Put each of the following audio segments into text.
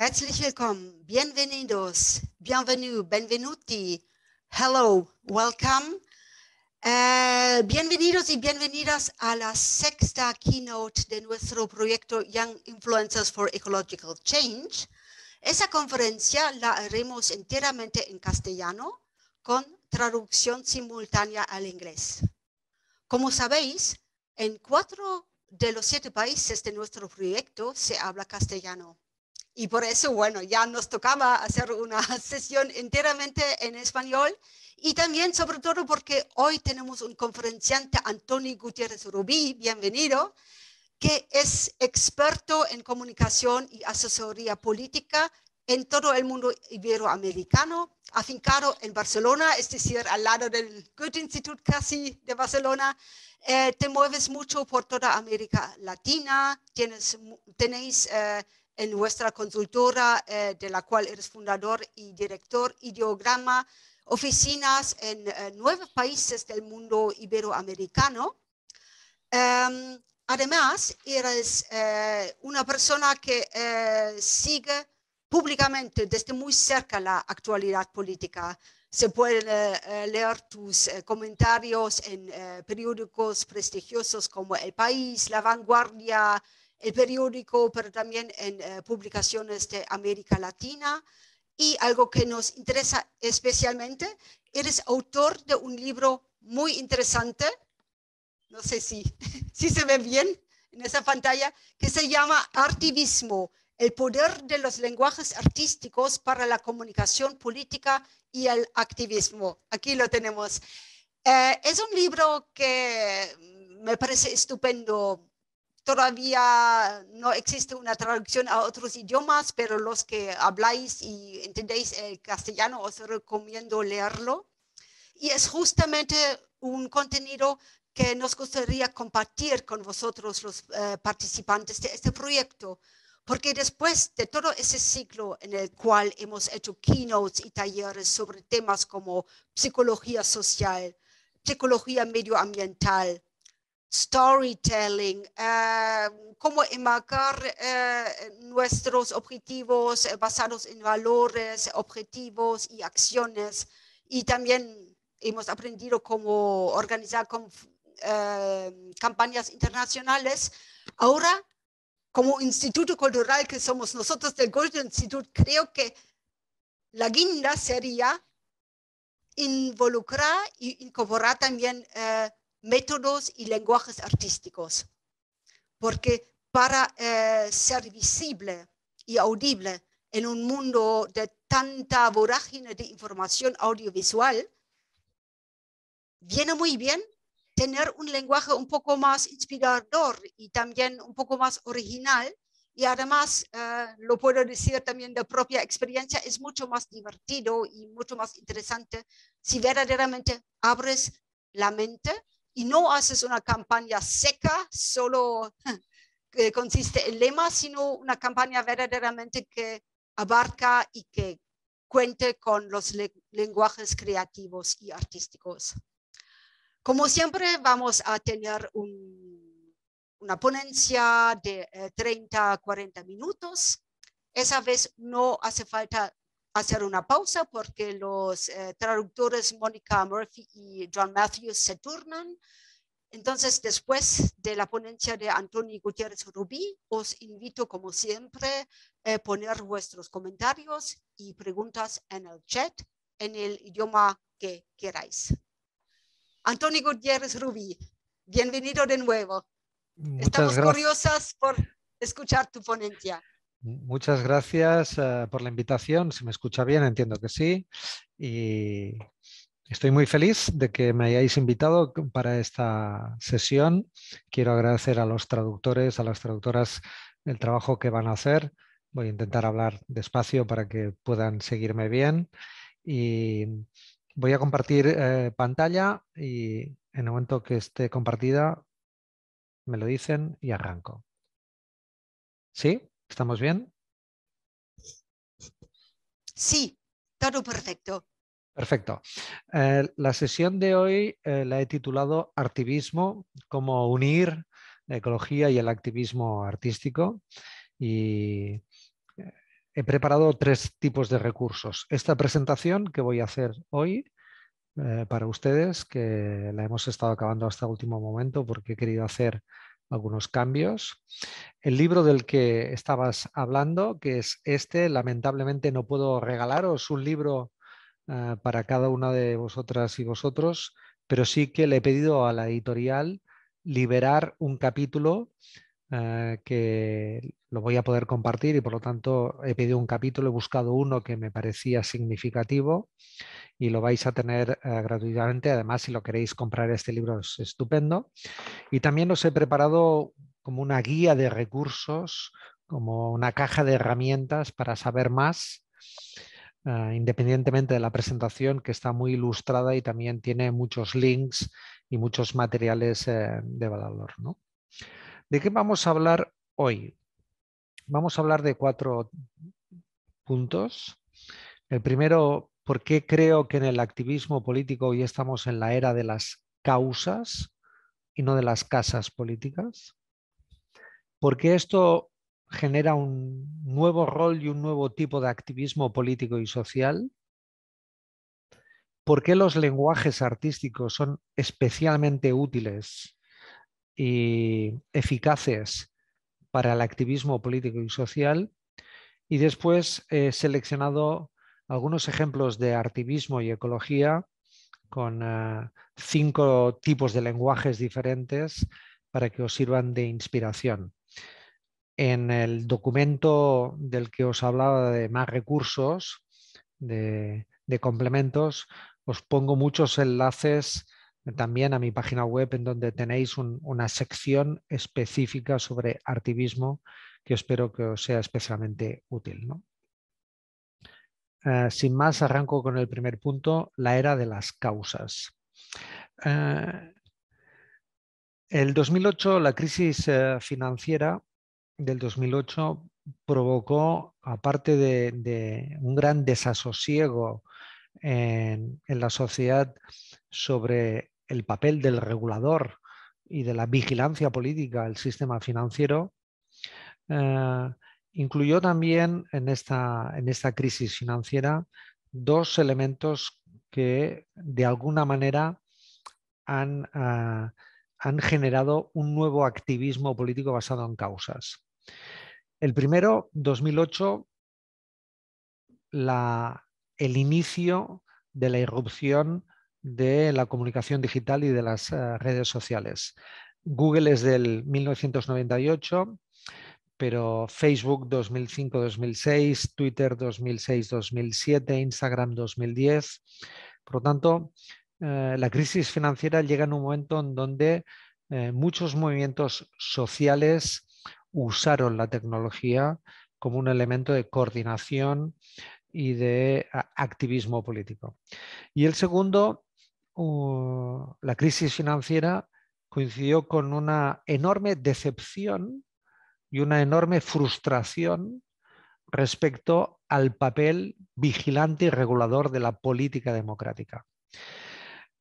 Herzlich willkommen, bienvenidos, bienvenue, benvenuti, hello, welcome. Eh, bienvenidos y bienvenidas a la sexta keynote de nuestro proyecto Young Influencers for Ecological Change. Esa conferencia la haremos enteramente en castellano con traducción simultánea al inglés. Como sabéis, en cuatro de los siete países de nuestro proyecto se habla castellano y por eso, bueno, ya nos tocaba hacer una sesión enteramente en español y también, sobre todo, porque hoy tenemos un conferenciante, Antonio Gutiérrez Rubí, bienvenido, que es experto en comunicación y asesoría política en todo el mundo iberoamericano, afincado en Barcelona, es decir, al lado del Goethe Institut casi de Barcelona. Eh, te mueves mucho por toda América Latina, tienes, tenéis eh, en nuestra consultora, eh, de la cual eres fundador y director, Ideograma, oficinas en nueve países del mundo iberoamericano. Em, además, eres eh, una persona que eh, sigue públicamente desde muy cerca la actualidad política. Se pueden leer tus comentarios en periódicos prestigiosos como El País, La Vanguardia, el eh, periódico, pero también en eh, publicaciones de América Latina. Y algo que nos interesa especialmente, eres autor de un libro muy interesante, no sé si, si se ve bien en esa pantalla, que se llama Artivismo, el poder de los lenguajes artísticos para la comunicación política y el activismo. Aquí lo tenemos. Eh, es un libro que me parece estupendo todavía no existe una traducción a otros idiomas, pero los que habláis y entendéis el castellano os recomiendo leerlo. Y es justamente un contenido que nos gustaría compartir con vosotros los eh, participantes de este proyecto, porque después de todo ese ciclo en el cual hemos hecho keynotes y talleres sobre temas como psicología social, psicología medioambiental, storytelling, eh, cómo enmarcar eh, nuestros objetivos eh, basados en valores, objetivos y acciones. Y también hemos aprendido cómo organizar campañas internacionales. Ahora, como instituto cultural que somos nosotros del Golden Institute, creo que la guinda sería involucrar y incorporar también métodos y lenguajes artísticos, porque para eh, ser visible y audible en un mundo de tanta vorágine de información audiovisual, viene muy bien tener un lenguaje un poco más inspirador y también un poco más original. Y además, eh, lo puedo decir también de propia experiencia, es mucho más divertido y mucho más interesante si verdaderamente abres la mente y no haces una campaña seca, solo que consiste en lemas, sino una campaña verdaderamente que abarca y que cuente con los lenguajes creativos y artísticos. Como siempre, vamos a tener una ponencia de 30 eh, 40 minutos. Esa vez no hace falta hacer una pausa porque los eh, traductores Mónica Murphy y John Matthews se turnan. Entonces, después de la ponencia de Antonio Gutiérrez Rubí, os invito, como siempre, a eh, poner vuestros comentarios y preguntas en el chat en el idioma que queráis. Antonio Gutiérrez Rubí, bienvenido de nuevo. Estamos curiosas por escuchar tu ponencia. Muchas gracias eh, por la invitación. Si me escucha bien, entiendo que sí. Y estoy muy feliz de que me hayáis invitado para esta sesión. Quiero agradecer a los traductores, a las traductoras, el trabajo que van a hacer. Voy a intentar hablar despacio para que puedan seguirme bien. Y voy a compartir eh, pantalla y en el momento que esté compartida, me lo dicen y arranco. ¿Sí? ¿Estamos bien? Sí, todo perfecto. Perfecto. Eh, la sesión de hoy eh, la he titulado Artivismo, cómo unir la ecología y el activismo artístico. Y eh, he preparado tres tipos de recursos. Esta presentación que voy a hacer hoy para ustedes, que la hemos estado acabando hasta último momento porque he querido hacer algunos cambios. El libro del que estabas hablando, que es este, lamentablemente no puedo regalaros un libro ah, para cada una de vosotras y vosotros, pero sí que le he pedido a la editorial liberar un capítulo ah, que lo voy a poder compartir y por lo tanto he pedido un capítulo, he buscado uno que me parecía significativo y lo vais a tener eh, gratuitamente. Además, si lo queréis comprar, este libro es estupendo. Y también os he preparado como una guía de recursos, como una caja de herramientas para saber más. Eh, independientemente de la presentación que está muy ilustrada y también tiene muchos links y muchos materiales eh, de valor. ¿De qué vamos a hablar hoy? vamos a hablar de cuatro puntos. El primero, ¿por qué creo que en el activismo político hoy estamos en la era de las causas y no de las casas políticas? ¿Por qué esto genera un nuevo rol y un nuevo tipo de activismo político y social? ¿Por qué los lenguajes artísticos son especialmente útiles y eficaces para el activismo político y social y después he seleccionado algunos ejemplos de activismo y ecología con eh, cinco tipos de lenguajes diferentes para que os sirvan de inspiración. En el documento del que os hablaba de más recursos, de, de complementos, os pongo muchos enlaces también a mi página web en donde tenéis una sección específica sobre artivismo que espero que os sea especialmente útil. ¿no? Eh, sin más, arranco con el primer punto, la era de las causas. Eh, el 2008, la crisis eh, financiera del 2008 provocó, aparte de, un gran desasosiego en, en, la sociedad sobre el papel del regulador y de la vigilancia política del sistema financiero, eh, incluyó también en esta, crisis financiera dos elementos que de alguna manera han, eh, generado un nuevo activismo político basado en causas. El primero, 2008, el inicio de la irrupción de la comunicación digital y de las eh, redes sociales. Google es del 1998, pero Facebook 2005-2006, Twitter 2006-2007, Instagram 2010. Por lo tanto, eh, la crisis financiera llega en un momento en donde eh, muchos movimientos sociales usaron la tecnología como un elemento de coordinación y de activismo político. Y el segundo la crisis financiera coincidió con una enorme decepción y una enorme frustración respecto al papel vigilante y regulador de la política democrática.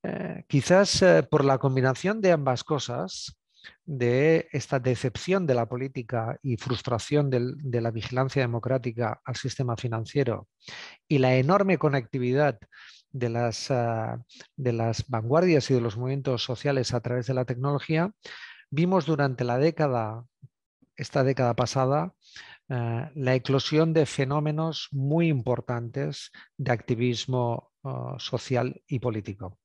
Eh, quizás eh, por la combinación de ambas cosas, de esta decepción de la política y frustración de la vigilancia democrática al sistema financiero y la enorme conectividad Ah, de las, vanguardias y de los movimientos sociales a través de la tecnología, vimos durante la década, esta década pasada, eh, la eclosión de fenómenos muy importantes de activismo oh, social y político.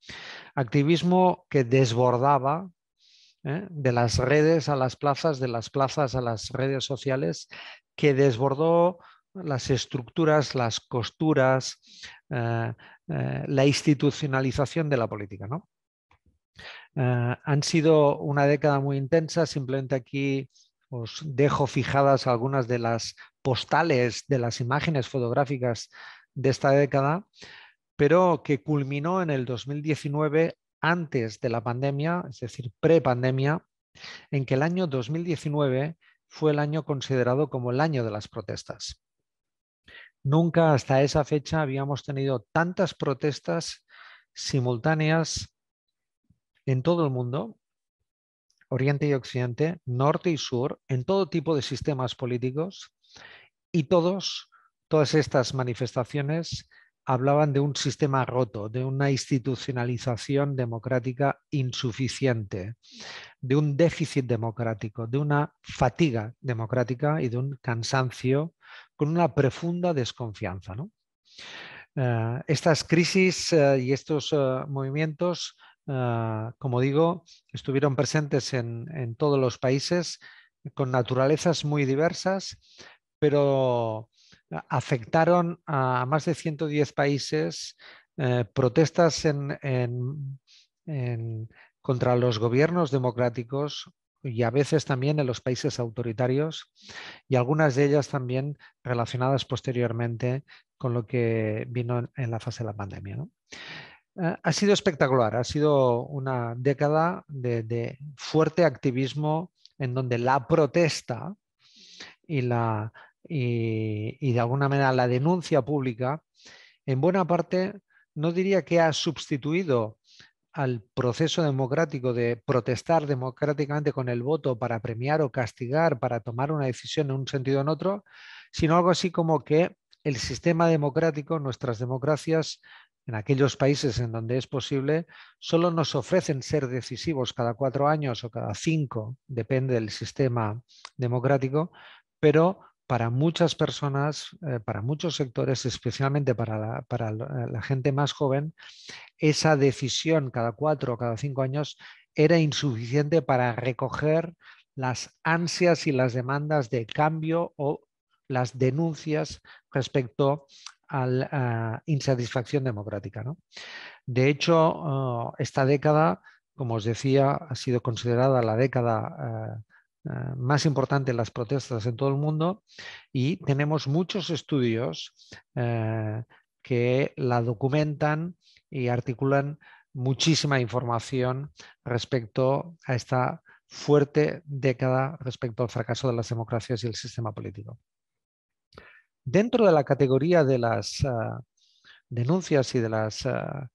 Activismo que desbordaba eh, de las redes a las plazas, de las plazas a las redes sociales, que desbordó las estructuras, las costuras, eh, eh, la institucionalización de la política. ¿no? Eh, han sido una década muy intensa, simplemente aquí os dejo fijadas algunas de las postales, de las imágenes fotográficas de esta década, pero que culminó en el 2019 antes de la pandemia, es decir, pre-pandemia, en que el año 2019 fue el año considerado como el año de las protestas. Nunca hasta esa fecha habíamos tenido tantas protestas simultáneas en todo el mundo, Oriente y Occidente, Norte y Sur, en todo tipo de sistemas políticos, y todos, todas estas manifestaciones hablaban de un sistema roto, de una institucionalización democrática insuficiente, de un déficit democrático, de una fatiga democrática y de un cansancio con una profunda desconfianza. Eh, estas crisis eh, y estos eh, movimientos, como digo, estuvieron presentes en, todos los países con naturalezas muy diversas, pero afectaron a más de 110 países, protestas contra los gobiernos democráticos, y a veces también en los países autoritarios y algunas de ellas también relacionadas posteriormente con lo que vino en la fase de la pandemia. Eh, ha sido espectacular, ha sido una década de, fuerte activismo en donde la protesta y, la, y, y de alguna manera la denuncia pública en buena parte no diría que ha sustituido al proceso democrático de protestar democráticamente con el voto para premiar o castigar, para tomar una decisión en un sentido o en otro, sino algo así como que el sistema democrático, nuestras democracias, en aquellos países en donde es posible, solo nos ofrecen ser decisivos cada cuatro años o cada cinco, depende del sistema democrático, pero para muchas personas, eh, para muchos sectores, especialmente para, eh, la, gente más joven, esa decisión cada cuatro o cada cinco años era insuficiente para recoger las ansias y las demandas de cambio o las denuncias respecto a la ah, insatisfacción democrática. De hecho, ah, esta década, como os decía, ha sido considerada la década ah, Ah, más importante en las protestas en todo el mundo y tenemos muchos estudios eh, que la documentan y articulan muchísima información respecto a esta fuerte década respecto al fracaso de las democracias y el sistema político. Dentro de la categoría de las ah, denuncias y de las ah,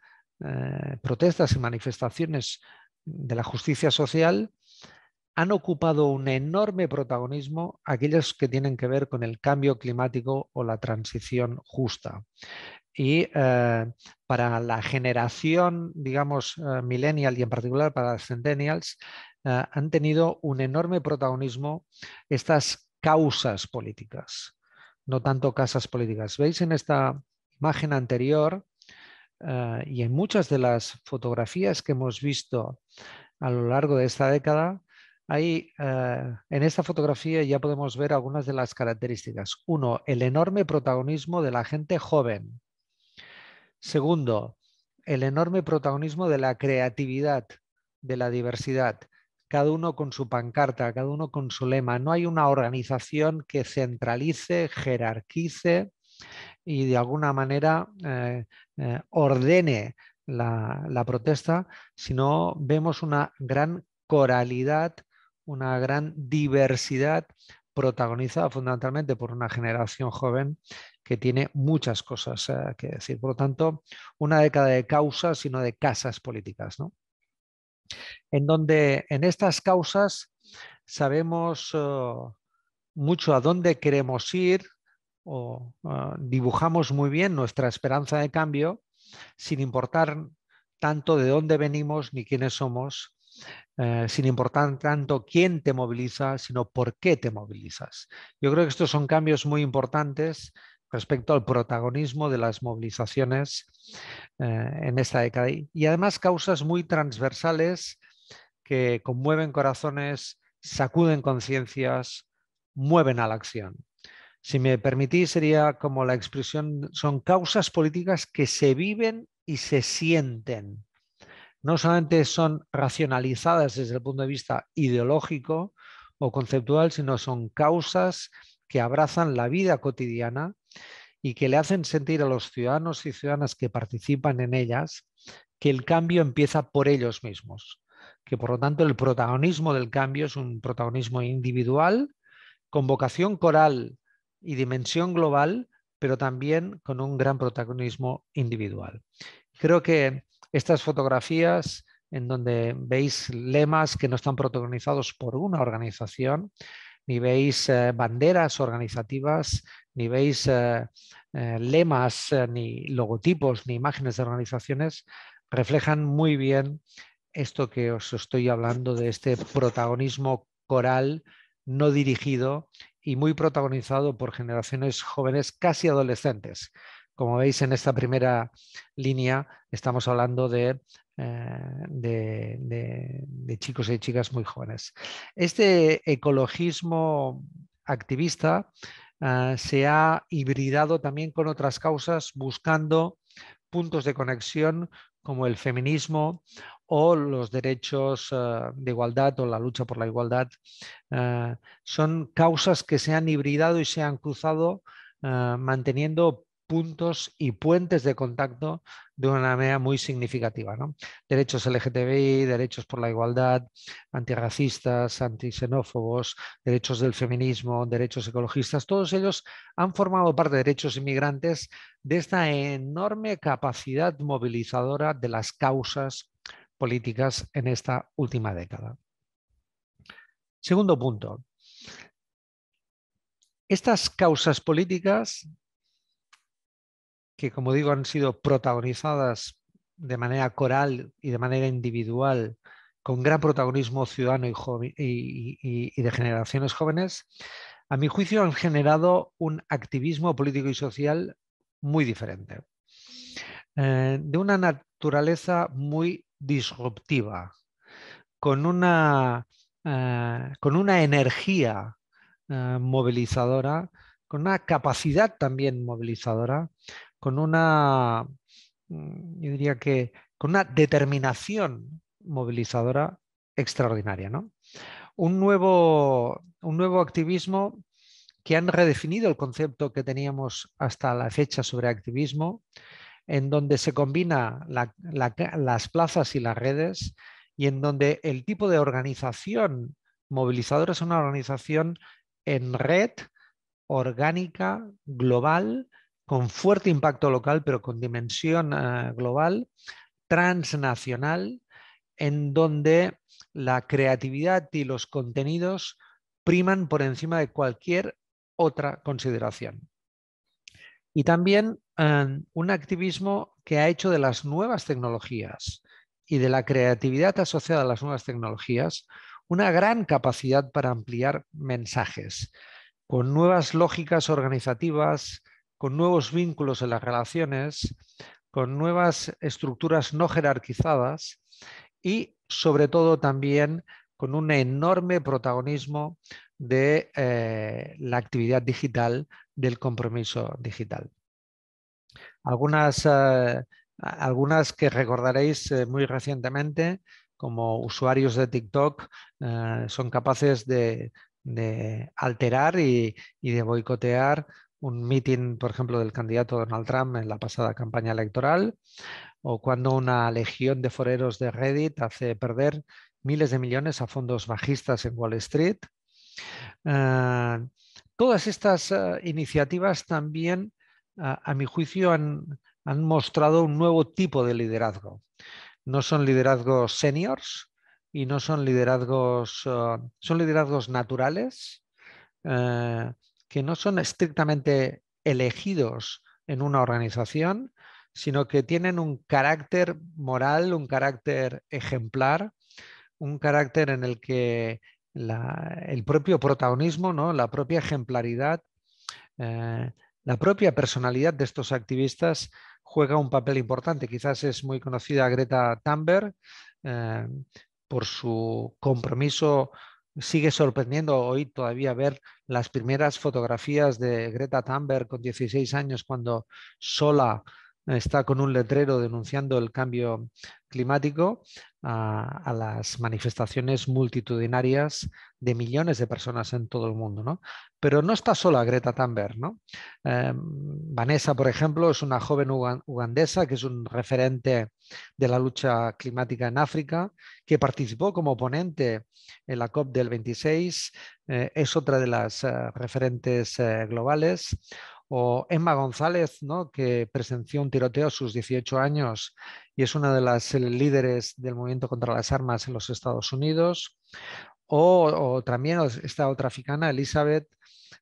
eh, protestas y manifestaciones de la justicia social, han ocupado un enorme protagonismo aquellos que tienen que ver con el cambio climático o la transición justa. Y eh, para la generación, digamos, eh, millennial y en particular para las centennials, eh, han tenido un enorme protagonismo estas causas políticas, no tanto casas políticas. Veis en esta imagen anterior y en muchas de las fotografías que hemos visto a lo largo de esta década, Ahí, eh, en esta fotografía ya podemos ver algunas de las características. Uno, el enorme protagonismo de la gente joven. Segundo, el enorme protagonismo de la creatividad, de la diversidad. Cada uno con su pancarta, cada uno con su lema. No hay una organización que centralice, jerarquice y de alguna manera eh, eh, ordene la protesta, sino vemos una gran coralidad una gran diversidad protagonizada fundamentalmente por una generación joven que tiene muchas cosas eh, que decir. Por lo tanto, una década de causas y no de casas políticas, ¿no? En donde en estas causas sabemos eh, mucho a dónde queremos ir o eh, dibujamos muy bien nuestra esperanza de cambio sin importar tanto de dónde venimos ni quiénes somos eh, sin importar tanto quién te moviliza, sino por qué te movilizas. Yo creo que estos son cambios muy importantes respecto al protagonismo de las movilizaciones eh, en esta década. Y además causas muy transversales que conmueven corazones, sacuden conciencias, mueven a la acción. Si me permitís, sería como la expresión, son causas políticas que se viven y se sienten no solamente son racionalizadas desde el punto de vista ideológico o conceptual, sino son causas que abrazan la vida cotidiana y que le hacen sentir a los ciudadanos y ciudadanas que participan en ellas que el cambio empieza por ellos mismos, que por lo tanto el protagonismo del cambio es un protagonismo individual, con vocación coral y dimensión global, pero también con un gran protagonismo individual. Creo que estas fotografías en donde veis lemas que no están protagonizados por una organización, ni veis eh, banderas organizativas, ni veis eh, eh, lemas, ni logotipos, ni imágenes de organizaciones, reflejan muy bien esto que os estoy hablando de este protagonismo coral no dirigido y muy protagonizado por generaciones jóvenes casi adolescentes. Como veis en esta primera línea estamos hablando de, eh, de, chicos y chicas muy jóvenes. Este ecologismo activista eh, se ha hibridado también con otras causas buscando puntos de conexión como el feminismo o los derechos eh, de igualdad o la lucha por la igualdad. son causas que se han hibridado y se han cruzado manteniendo puntos y puentes de contacto de una manera muy significativa. Derechos LGTBI, derechos por la igualdad, antirracistas, antisenófobos, derechos del feminismo, derechos ecologistas, todos ellos han formado parte de derechos inmigrantes de esta enorme capacidad movilizadora de las causas políticas en esta última década. Segundo punto. Estas causas políticas que como digo han sido protagonizadas de manera coral y de manera individual, con gran protagonismo ciudadano y, de generaciones jóvenes, a mi juicio han generado un activismo político y social muy diferente, eh, de una naturaleza muy disruptiva, con una, eh, con una energía eh, movilizadora, con una capacidad también movilizadora, con una, mm, yo diría que, con una determinación movilizadora extraordinaria. ¿no? Un, nuevo, activismo que han redefinido el concepto que teníamos hasta la fecha sobre activismo, en donde se combina las plazas y las redes y en donde el tipo de organización movilizadora es una organización en red, orgánica, global, con fuerte impacto local, pero con dimensión eh, global, transnacional, en donde la creatividad y los contenidos priman por encima de cualquier otra consideración. Y también eh, un activismo que ha hecho de las nuevas tecnologías y de la creatividad asociada a las nuevas tecnologías una gran capacidad para ampliar mensajes con nuevas lógicas organizativas, con nuevos vínculos en las relaciones, con nuevas estructuras no jerarquizadas y sobre todo también con un enorme protagonismo de eh, la actividad digital, del compromiso digital. Algunas, eh, que recordaréis eh, muy recientemente, como usuarios de TikTok, son capaces de, alterar y de boicotear un meeting, por ejemplo, del candidato Donald Trump en la pasada campaña electoral, o cuando una legión de foreros de Reddit hace perder miles de millones a fondos bajistas en Wall Street. Eh, todas estas eh, iniciativas también, eh, a mi juicio, han, mostrado un nuevo tipo de liderazgo. No son liderazgos seniors y no son liderazgos, son liderazgos naturales, que no son estrictamente elegidos en una organización, sino que tienen un carácter moral, un carácter ejemplar, un carácter en el que el propio protagonismo, ¿no? la propia ejemplaridad, eh, la propia personalidad de estos activistas juega un papel importante. Quizás es muy conocida Greta Thunberg eh, por su compromiso. Sigue sorprendiendo hoy todavía ver las primeras fotografías de Greta Thunberg con 16 años cuando sola está con un letrero denunciando el cambio climático a, las manifestaciones multitudinarias de millones de personas en todo el mundo. Pero no está sola Greta Thunberg. ¿no? Em, Vanessa, por ejemplo, es una joven ugandesa que es un referente de la lucha climática en África, que participó como ponente en la COP del 26, eh, es otra de las eh, referentes eh, globales o Emma González, ¿no? que presenció un tiroteo a sus 18 años y es una de las eh, líderes del movimiento contra las armas en los Estados Unidos, o, también esta otra africana, Elizabeth,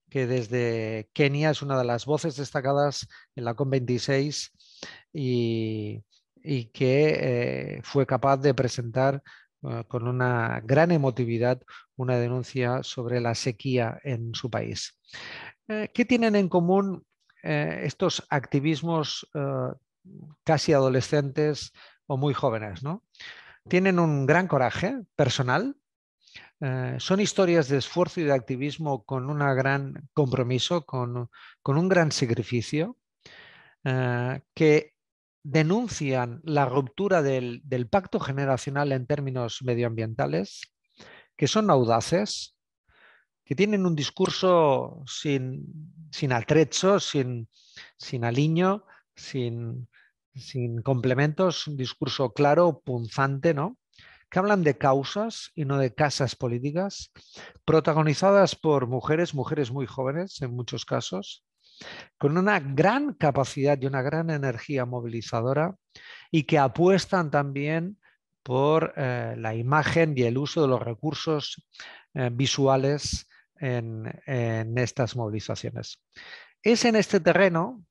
que desde Kenia es una de las voces destacadas en la COP26 y, que eh, fue capaz de presentar Ah, con una gran emotividad una denuncia sobre la sequía en su país. Eh, ¿Qué tienen en común eh, estos activismos ah, casi adolescentes o muy jóvenes? ¿no? Tienen un gran coraje personal, eh, son historias de esfuerzo y de activismo con un gran compromiso, con, un gran sacrificio, que denuncian la ruptura del, pacto generacional en términos medioambientales, que son audaces, que tienen un discurso sin, sin atrecho, sin, aliño, sin, sin complementos, un discurso claro, punzante, ¿no? que hablan de causas y no de casas políticas, protagonizadas por mujeres, mujeres muy jóvenes en muchos casos, con una gran capacidad y una gran energía movilizadora y que apuestan también por eh, la imagen y el uso de los recursos eh, visuales en estas movilizaciones. Es en este terreno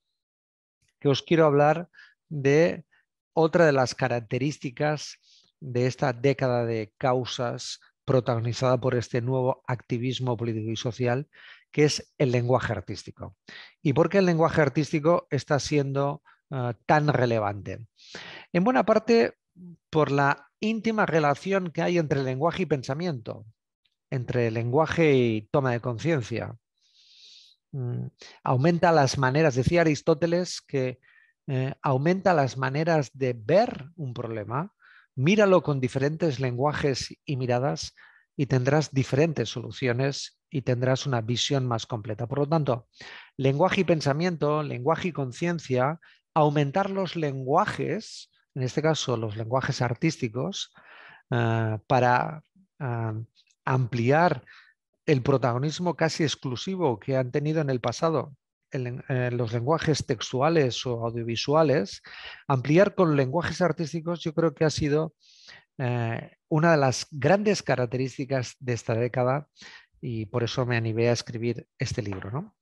que os quiero hablar de otra de las características de esta década de causas protagonizada por este nuevo activismo político y social, que es el lenguaje artístico. ¿Y por qué el lenguaje artístico está siendo eh, tan relevante? En buena parte por la íntima relación que hay entre lenguaje y pensamiento, entre lenguaje y toma de conciencia. Mm, aumenta las maneras, decía Aristóteles, que eh, aumenta las maneras de ver un problema, míralo con diferentes lenguajes y miradas y tendrás diferentes soluciones y tendrás una visión más completa. Por lo tanto, lenguaje y pensamiento, lenguaje y conciencia, aumentar los lenguajes, en este caso los lenguajes artísticos, ah, para ah, ampliar el protagonismo casi exclusivo que han tenido en el pasado eh, los lenguajes textuales o audiovisuales, ampliar con lenguajes artísticos yo creo que ha sido eh, una de las grandes características de esta década y por eso me animé a escribir este libro. ¿no?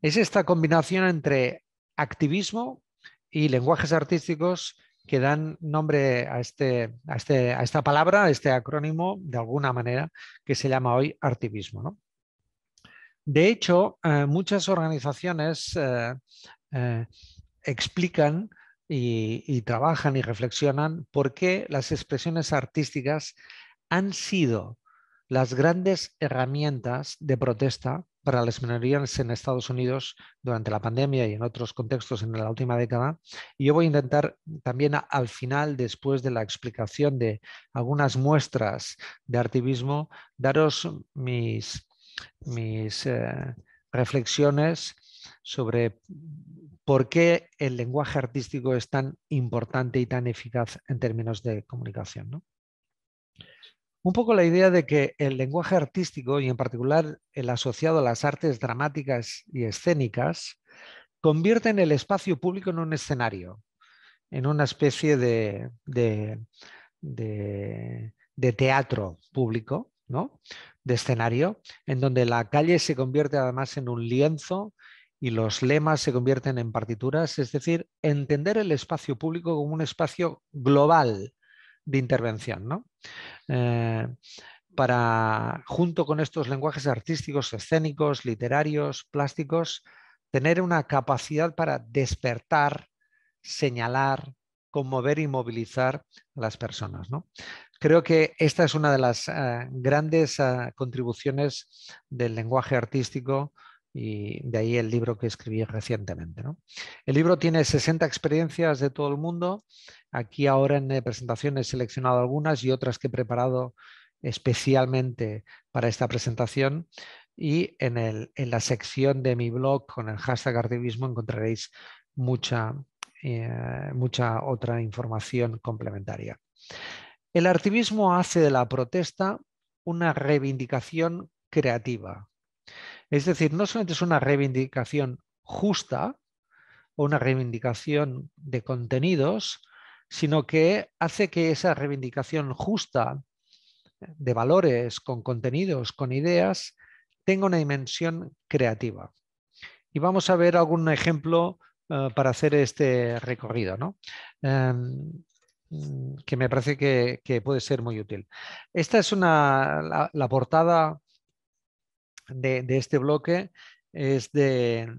Es esta combinación entre activismo y lenguajes artísticos que dan nombre a, este, a, este, esta palabra, a este acrónimo, de alguna manera, que se llama hoy activismo, ¿no? De hecho, eh, muchas organizaciones eh, eh, explican y, trabajan y reflexionan por qué las expresiones artísticas han sido las grandes herramientas de protesta para las minorías en Estados Unidos durante la pandemia y en otros contextos en la última década. Y yo voy a intentar también al final, después de la explicación de algunas muestras de activismo, daros mis mis eh, reflexiones sobre por qué el lenguaje artístico es tan importante y tan eficaz en términos de comunicación. Un poco la idea de que el lenguaje artístico y en particular el asociado a las artes dramáticas y escénicas convierten el espacio público en un escenario, en una especie de, de, de teatro público de escenario, en donde la calle se convierte además en un lienzo y los lemas se convierten en partituras, es decir, entender el espacio público como un espacio global de intervención. Eh, para, junto con estos lenguajes artísticos, escénicos, literarios, plásticos, tener una capacidad para despertar, señalar, conmover y movilizar a las personas. ¿no? Creo que esta es una de las ah, grandes ah, contribuciones del lenguaje artístico y de ahí el libro que escribí recientemente. El libro tiene 60 experiencias de todo el mundo. Aquí ahora en eh, presentación he seleccionado algunas y otras que he preparado especialmente para esta presentación. Y en, la sección de mi blog con el hashtag artivismo encontraréis mucha, eh, mucha otra información complementaria. El activismo hace de la protesta una reivindicación creativa. Es decir, no solamente es una reivindicación justa o una reivindicación de contenidos, sino que hace que esa reivindicación justa de valores, con contenidos, con ideas, tenga una dimensión creativa. Y vamos a ver algún ejemplo eh, para hacer este recorrido. Em, Mm, que me parece que, puede ser muy útil. Esta es una, la, portada de, este bloque, es de,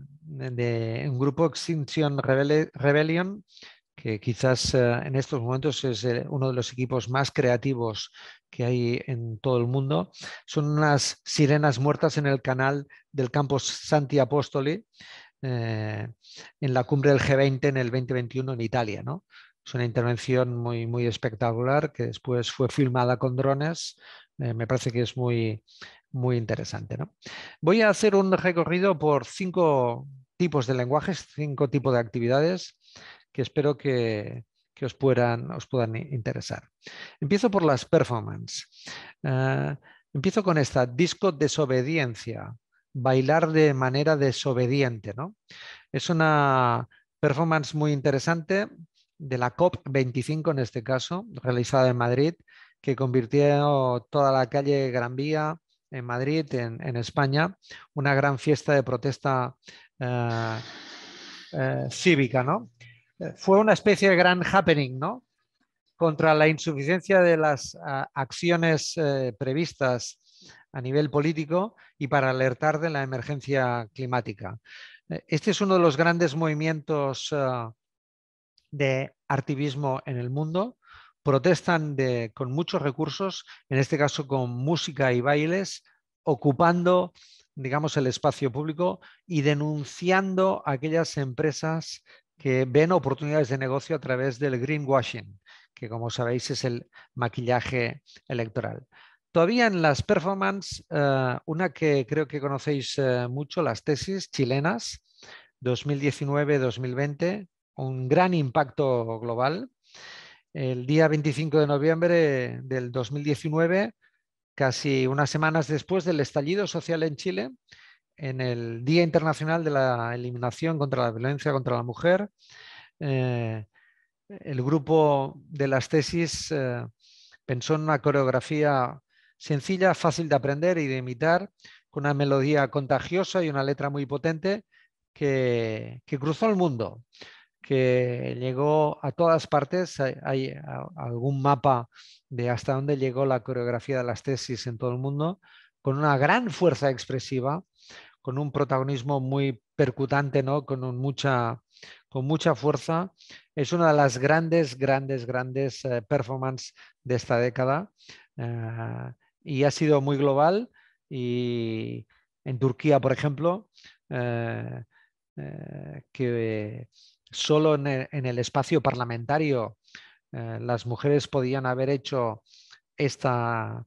un grupo Extinction Rebellion, que quizás eh, en estos momentos es eh, uno de los equipos más creativos que hay en todo el mundo. Son unas sirenas muertas en el canal del campo Santi Apostoli, eh, en la cumbre del G20 en el 2021 en Italia, ¿no? Es una intervención muy, muy espectacular que después fue filmada con drones. Eh, me parece que es muy, muy interesante. Voy a hacer un recorrido por cinco tipos de lenguajes, cinco tipos de actividades que espero que, os, puedan, puedan interesar. Empiezo por las performances. Eh, empiezo con esta, disco desobediencia, bailar de manera desobediente. ¿no? Es una performance muy interesante de la COP25 en este caso, realizada en Madrid, que convirtió toda la calle Gran Vía en Madrid, en, España, una gran fiesta de protesta eh, eh, cívica, ¿no? Eh, fue una especie de gran happening, ¿no? Contra la insuficiencia de las acciones previstas a nivel político y para alertar de la emergencia climática. Este es uno de los grandes movimientos de activismo en el mundo, protestan con muchos recursos, en este caso con música y bailes, ocupando digamos, el espacio público y denunciando a aquellas empresas que ven oportunidades de negocio a través del greenwashing, que como sabéis es el maquillaje electoral. Todavía en las performances, eh, una que creo que conocéis eh, mucho, las tesis chilenas 2019-2020, un gran impacto global. El día 25 de noviembre del 2019, casi unas semanas después del estallido social en Chile, en el Día Internacional de la Eliminación contra la Violencia contra la Mujer, eh, el grupo de las tesis eh, pensó en una coreografía sencilla, fácil de aprender y de imitar, con una melodía contagiosa y una letra muy potente que, que cruzó el mundo que llegó a todas partes, hay, algún mapa de hasta dónde llegó la coreografía de las tesis en todo el mundo, con una gran fuerza expresiva, con un protagonismo muy percutante, ¿no? con, mucha, con mucha fuerza. Es una de las grandes, grandes, grandes eh, performances de esta década eh, y ha sido muy global. Y en Turquía, por ejemplo, eh, que solo e, en el, espacio parlamentario eh, las mujeres podían haber hecho esta,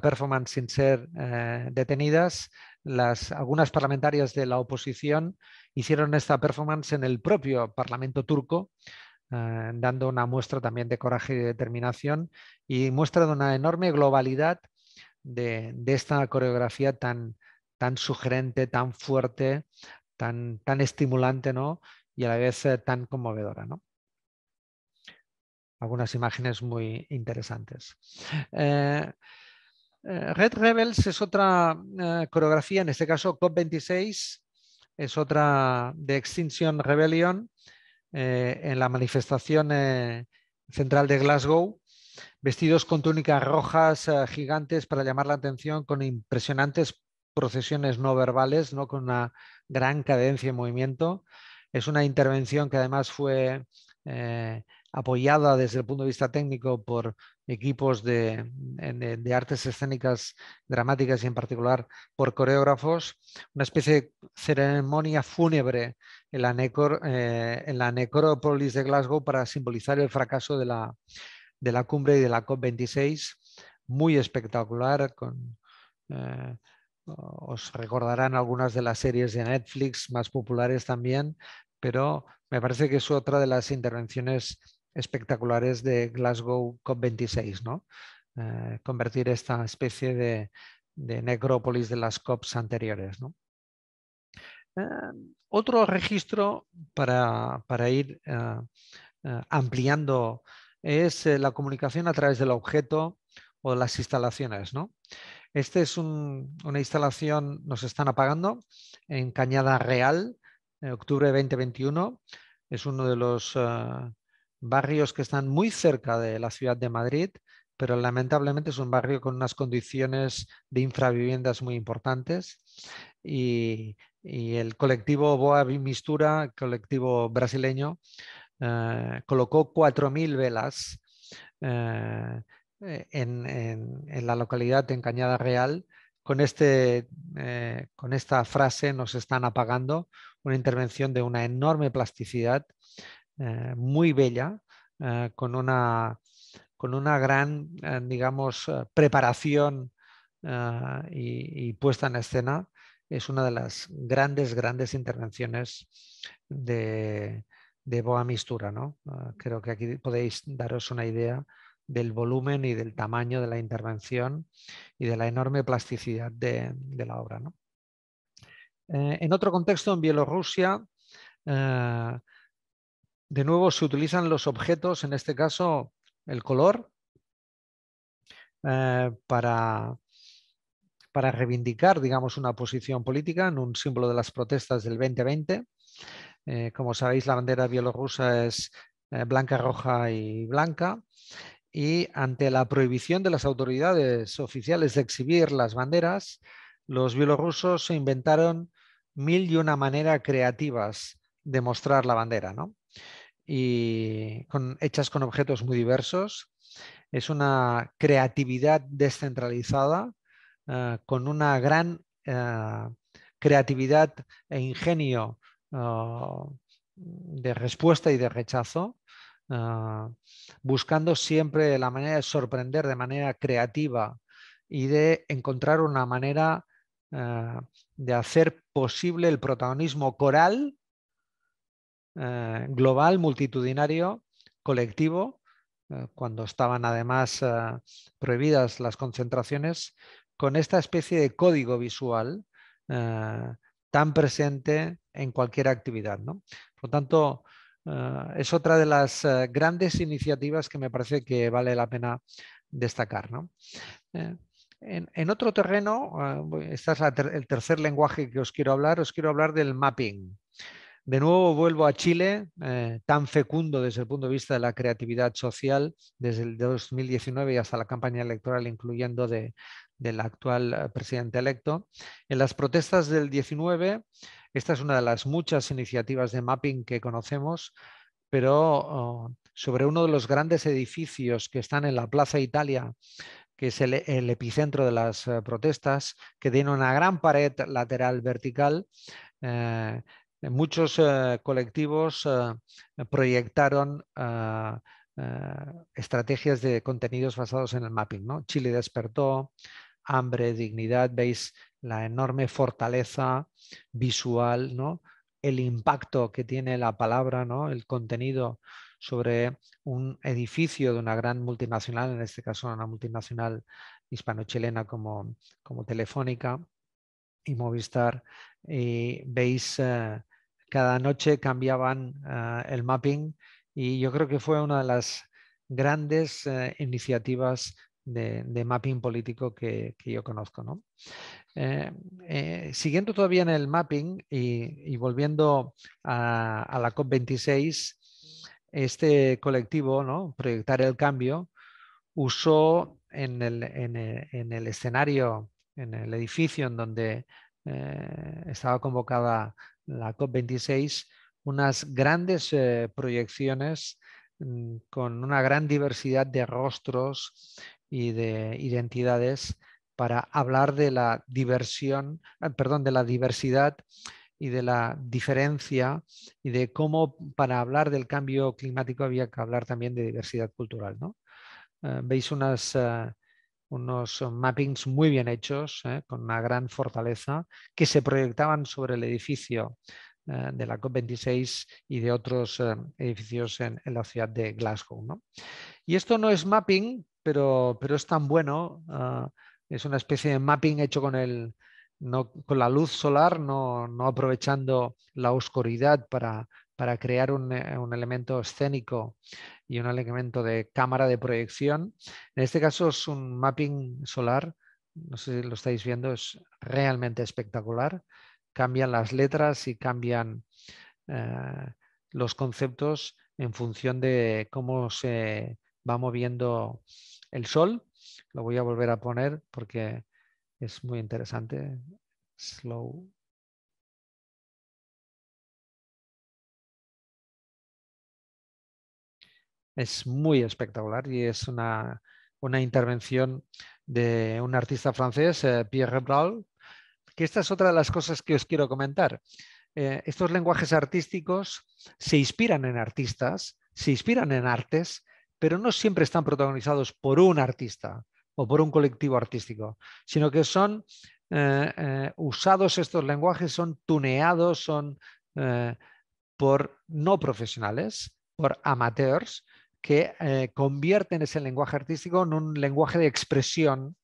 performance sin ser eh, detenidas, las, algunas parlamentarias de la oposición hicieron esta performance en el propio Parlamento turco, eh, dando una muestra también de coraje y determinación y muestra de una enorme globalidad de, esta coreografía tan, tan sugerente, tan fuerte, tan, tan estimulante ¿no? y a la vez tan conmovedora. Algunas imágenes muy interesantes. Eh, eh, Red Rebels es otra eh, coreografía, en este caso COP26, es otra de Extinction Rebellion en la manifestación central de Glasgow, vestidos con túnicas rojas gigantes para llamar la atención con impresionantes procesiones no verbales, ¿no? con una gran cadencia y movimiento. Es una intervención que además fue eh, apoyada desde el punto de vista técnico por equipos de, artes escénicas dramáticas y en particular por coreógrafos, una especie de ceremonia fúnebre eh, en la, necrópolis de Glasgow para simbolizar el fracaso de la, cumbre y de la COP26, muy espectacular, eh, os recordarán algunas de las series de Netflix más populares también, pero me parece que es otra de las intervenciones espectaculares de Glasgow COP26, ¿no? Eh, convertir esta especie de, necrópolis de las COPs anteriores. Em, otro registro para, ir eh, eh, ampliando es la comunicación a través del objeto o las instalaciones. ¿no? Esta es una instalación, nos están apagando, en Cañada Real, octubre de 2021. Es uno de los eh, barrios que están muy cerca de la ciudad de Madrid, pero lamentablemente es un barrio con unas condiciones de infraviviendas muy importantes. Y, el colectivo Boa Mistura, colectivo brasileño, eh, colocó 4.000 velas eh, en, la localidad de Cañada Real. Con, este, con esta frase nos están apagando, una intervención de una enorme plasticidad, eh, muy bella, eh, con, una, con una gran, eh, digamos, preparación y, puesta en escena. Es una de las grandes, grandes intervenciones de, de Boa Mistura. ¿no? creo que aquí podéis daros una idea del volumen y del tamaño de la intervención y de la enorme plasticidad de, de la obra. ¿no? Eh, en otro contexto, en Bielorrusia, eh, de nuevo se utilizan los objetos, en este caso el color, eh, para, reivindicar, digamos, una posición política en un símbolo de las protestas del 2020. como sabéis, la bandera bielorrusa es blanca, roja y blanca. Y ante la prohibición de las autoridades oficiales de exhibir las banderas, los bielorrusos se inventaron mil y una maneras creativas de mostrar la bandera, ¿no? Y con, hechas con objetos muy diversos. Es una creatividad descentralizada eh, con una gran eh, creatividad e ingenio oh, de respuesta y de rechazo, eh, buscando siempre la manera de sorprender de manera creativa y de encontrar una manera eh, de hacer posible el protagonismo coral, eh, global, multitudinario, colectivo, eh, cuando estaban además prohibidas las concentraciones, con esta especie de código visual tan presente en cualquier actividad. ¿no? Por lo tanto, es otra de las grandes iniciativas que me parece que vale la pena destacar. En, otro terreno, este es el tercer lenguaje que os quiero hablar, os quiero hablar del mapping. De nuevo vuelvo a Chile, eh, tan fecundo desde el punto de vista de la creatividad social, desde el 2019 y hasta la campaña electoral, incluyendo de, del actual presidente electo. En las protestas del 19, esta es una de las muchas iniciativas de mapping que conocemos, pero oh, sobre uno de los grandes edificios que están en la Plaza Italia que es el, epicentro de las eh, protestas, que tiene una gran pared lateral vertical. Eh, muchos eh, colectivos proyectaron ah, estrategias de contenidos basados en el mapping. ¿no? Chile despertó, hambre, dignidad, veis la enorme fortaleza visual, ¿no? el impacto que tiene la palabra, ¿no? el contenido sobre un edificio de una gran multinacional, en este caso una multinacional hispano-chilena como, como Telefónica y Movistar. Y veis, eh, cada noche cambiaban eh, el mapping y yo creo que fue una de las grandes eh, iniciativas de, mapping político que, que yo conozco. ¿no? Eh, eh, siguiendo todavía en el mapping y, volviendo a, la COP26, este colectivo, Proyectar el Cambio, usó e, en el, escenario, en el edificio en donde eh, estaba convocada la COP26, unas grandes proyecciones mm, con una gran diversidad de rostros y de identidades para hablar de la diversión, ah, perdón, de la diversidad y de la diferencia y de cómo para hablar del cambio climático había que hablar también de diversidad cultural. Eh, veis unas, eh, unos mappings muy bien hechos, eh, con una gran fortaleza, que se proyectaban sobre el edificio de la COP26 y de otros edificios en, la ciudad de Glasgow. Y esto no es mapping, pero, pero es tan bueno. Ah, es una especie de mapping hecho con, con la luz solar, no, aprovechando la oscuridad para, crear eh, un, elemento escénico y un elemento de cámara de proyección. En este caso es un mapping solar, no sé si lo estáis viendo, es realmente espectacular. Cambian las letras y cambian eh, los conceptos en función de cómo se va moviendo el sol lo voy a volver a poner porque es muy interesante. Slow. Es muy espectacular y es una, intervención de un artista francés, eh, Pierre Brault, que esta es otra de las cosas que os quiero comentar. Eh, estos lenguajes artísticos se inspiran en artistas, se inspiran en artes pero no siempre están protagonizados por un artista o por un colectivo artístico, sino que son eh, eh, usados estos lenguajes, son tuneados, son eh, por no profesionales, por amateurs, que convierten ese lenguaje artístico en un lenguaje de expresión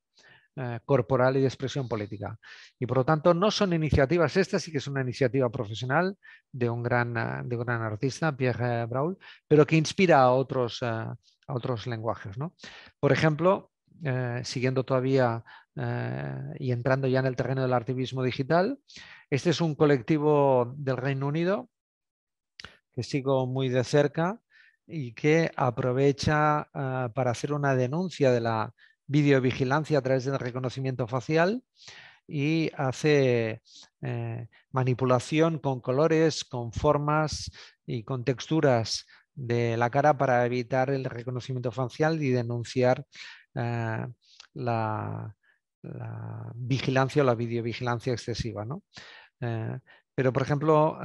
eh, corporal y de expresión política. Y por lo tanto, no son iniciativas, estas sí que es una iniciativa profesional de un gran, eh, de gran artista, Pierre eh, Braul, pero que inspira a otros, a otros lenguajes. ¿no? Por ejemplo, siguiendo todavía y entrando ya en el terreno del activismo digital, este es un colectivo del Reino Unido que sigo muy de cerca y que aprovecha para hacer una denuncia de la videovigilancia a través del reconocimiento facial y hace eh, manipulación con colores, con formas y con texturas de la cara para evitar el reconocimiento facial y denunciar eh, la, vigilancia o la videovigilancia excesiva. Eh, pero, por ejemplo,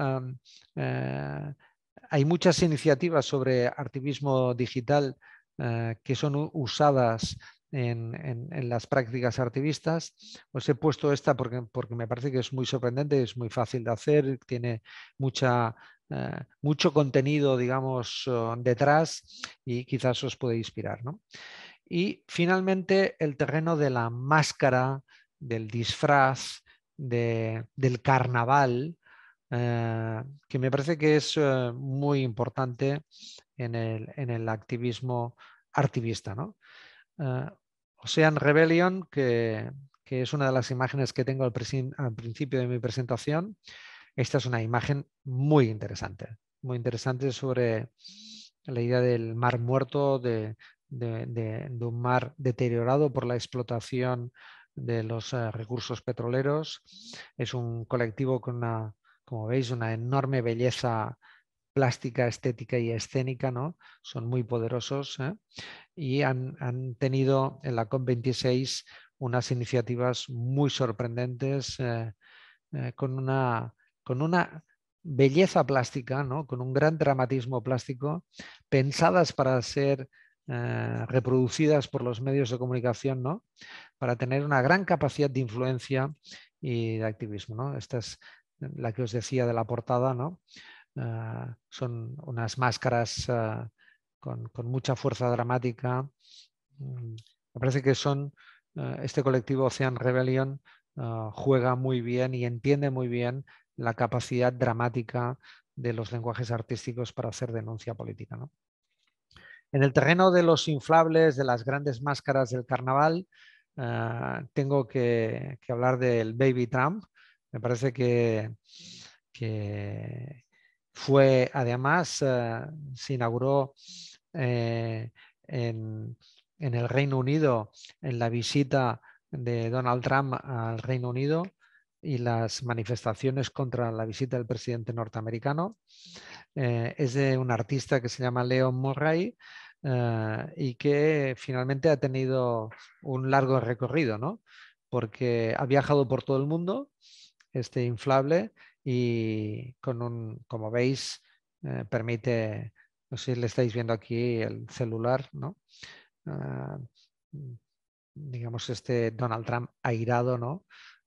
hay muchas iniciativas sobre activismo digital que son usadas en, las prácticas activistas. Os he puesto esta porque, porque me parece que es muy sorprendente, es muy fácil de hacer, tiene mucha eh, mucho contenido, digamos, oh, detrás y quizás os puede inspirar. Y finalmente, el terreno de la máscara, del disfraz, del carnaval, eh, que me parece que es eh, muy importante en el, activismo activista. ¿no? Ocean Rebellion, que, es una de las imágenes que tengo al, principio de mi presentación. Esta es una imagen muy interesante, muy interesante sobre la idea del mar muerto, de, un mar deteriorado por la explotación de los eh, recursos petroleros. Es un colectivo con una, como veis, una enorme belleza plástica, estética y escénica, ¿no? Son muy poderosos ¿eh? y han, tenido en la COP26 unas iniciativas muy sorprendentes eh, eh, con, una, con una belleza plástica, ¿no? Con un gran dramatismo plástico, pensadas para ser reproducidas por los medios de comunicación, ¿no? Para tener una gran capacidad de influencia y de activismo, ¿no? Esta es la que os decía de la portada, ¿no? Ah, son unas máscaras ah, con, mucha fuerza dramática. Mm, me parece que son, ah, este colectivo Ocean Rebellion juega muy bien y entiende muy bien la capacidad dramática de los lenguajes artísticos para hacer denuncia política. En el terreno de los inflables, de las grandes máscaras del carnaval, tengo que, hablar del Baby Trump. Me parece que fue, además, eh, se inauguró eh, en, el Reino Unido, en la visita de Donald Trump al Reino Unido y las manifestaciones contra la visita del presidente norteamericano. Eh, es de un artista que se llama Leon Murray, y que finalmente ha tenido un largo recorrido, ¿no? Porque ha viajado por todo el mundo, este inflable, y con un, como veis, eh, permite, no sé si le estáis viendo aquí el celular, ¿no? Ah, digamos este Donald Trump airado, ¿no?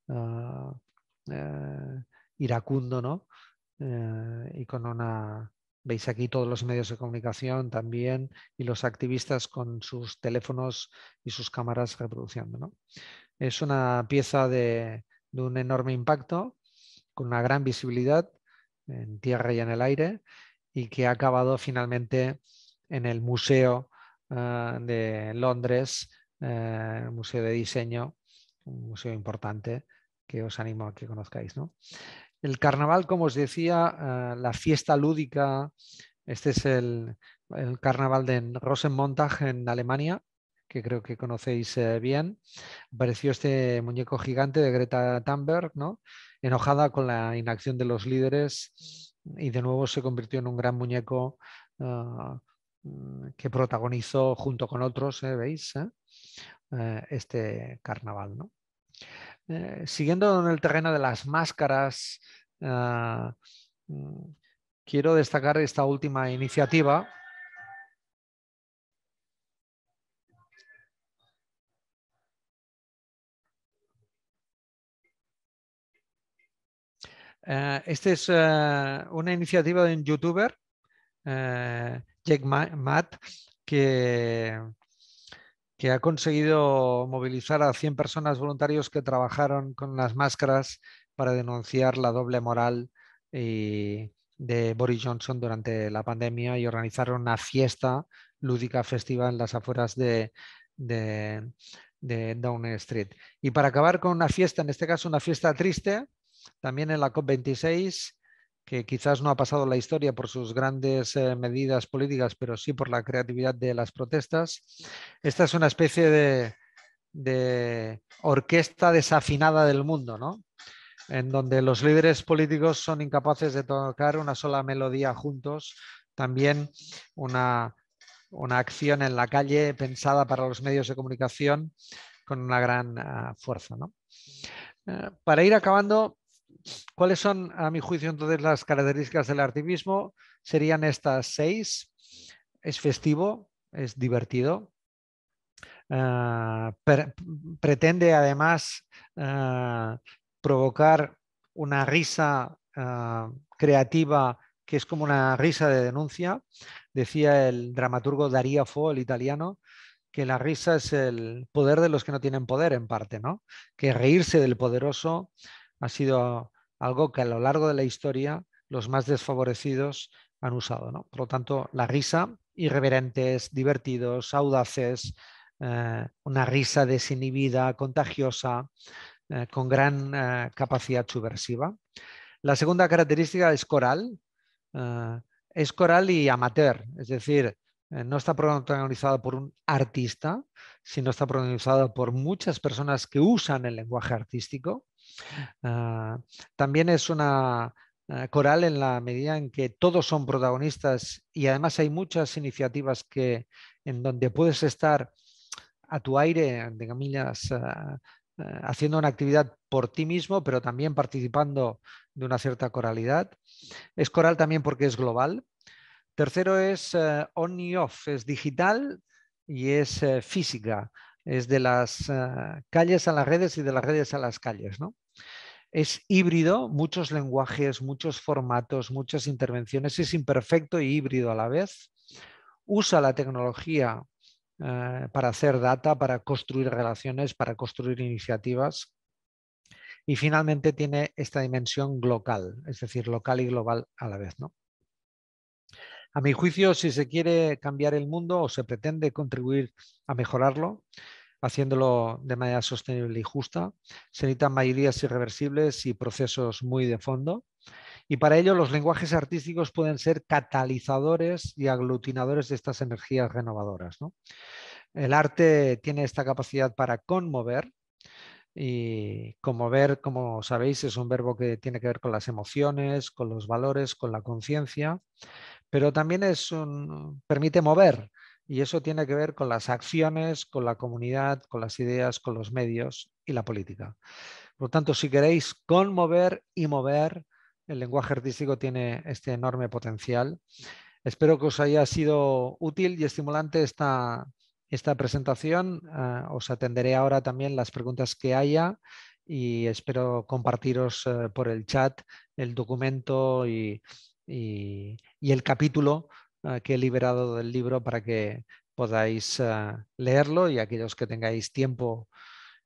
Ah, eh, iracundo, ¿no? Eh, y con una, veis aquí todos los medios de comunicación también y los activistas con sus teléfonos y sus cámaras reproduciendo, ¿no? Es una pieza de un enorme impacto con una gran visibilidad en tierra y en el aire y que ha acabado finalmente en el Museo eh, de Londres, eh, el Museo de Diseño, un museo importante que os animo a que conozcáis. El carnaval, como os decía, eh, la fiesta lúdica, este es el, el carnaval de Rosenmontag en Alemania, que creo que conocéis eh, bien, apareció este muñeco gigante de Greta Thunberg, ¿no? enojada con la inacción de los líderes y de nuevo se convirtió en un gran muñeco ah, mm, que protagonizó junto con otros, ¿eh? ¿veis? ¿Eh? este carnaval. siguiendo en el terreno de las máscaras, ah, mm, quiero destacar esta última iniciativa Eh, esta es eh, una iniciativa de un youtuber, eh, Jake Matt, que, que, ha conseguido movilizar a 100 personas voluntarios que trabajaron con las máscaras para denunciar la doble moral de Boris Johnson durante la pandemia y organizaron una fiesta lúdica festiva en las afueras de, de, de Downing Street. Y para acabar con una fiesta, en este caso una fiesta triste, también en la COP26, que quizás no ha pasado la historia por sus grandes eh, medidas políticas, pero sí por la creatividad de las protestas. Esta es una especie de, orquesta desafinada del mundo, en donde los líderes políticos son incapaces de tocar una sola melodía juntos, también una, acción en la calle pensada para los medios de comunicación con una gran ah, fuerza. Eh, para ir acabando, ¿Cuáles son, a mi juicio, entonces las características del artivismo Serían estas seis. Es festivo, es divertido, ah, pretende además ah, provocar una risa ah, creativa que es como una risa de denuncia. Decía el dramaturgo Daria Fo, el italiano, que la risa es el poder de los que no tienen poder en parte, ¿no? Que reírse del poderoso ha sido algo que a lo largo de la historia los más desfavorecidos han usado. Por lo tanto, la risa, irreverentes, divertidos, audaces, eh, una risa desinhibida, contagiosa, eh, con gran eh, capacidad subversiva. La segunda característica es coral. es coral y amateur, es decir, no está protagonizado por un artista, sino está protagonizado por muchas personas que usan el lenguaje artístico Ah, también es una ah, coral en la medida en que todos son protagonistas y además hay muchas iniciativas que, en donde puedes estar a tu aire, de camillas, ah, haciendo una actividad por ti mismo, pero también participando de una cierta coralidad. Es coral también porque es global. Tercero es eh, on y off, es digital y es eh, física es de las calles a las redes y de las redes a las calles, ¿no? es híbrido, muchos lenguajes, muchos formatos, muchas intervenciones, es imperfecto y híbrido a la vez. Usa la tecnología eh, para hacer data, para construir relaciones, para construir iniciativas. Y finalmente tiene esta dimensión local, es decir, local y global a la vez. ¿no? A mi juicio, si se quiere cambiar el mundo o se pretende contribuir a mejorarlo, haciéndolo de manera sostenible y justa. Se necesitan mayorías irreversibles y procesos muy de fondo. Y para ello los lenguajes artísticos pueden ser catalizadores y aglutinadores de estas energías renovadoras. El arte tiene esta capacidad para conmover, y conmover, como sabéis, es un verbo que tiene que ver con las emociones, con los valores, con la conciencia, pero también es un, permite mover, y eso tiene que ver con las acciones, con la comunidad, con las ideas, con los medios y la política. Por lo tanto, si queréis conmover y mover, el lenguaje artístico tiene este enorme potencial. Espero que os haya sido útil y estimulante esta, presentación. Eh, os atenderé ahora también las preguntas que haya y espero compartiros eh, por el chat el documento y el capítulo Ah, que he liberado del libro para que podáis ah, leerlo y aquellos que tengáis tiempo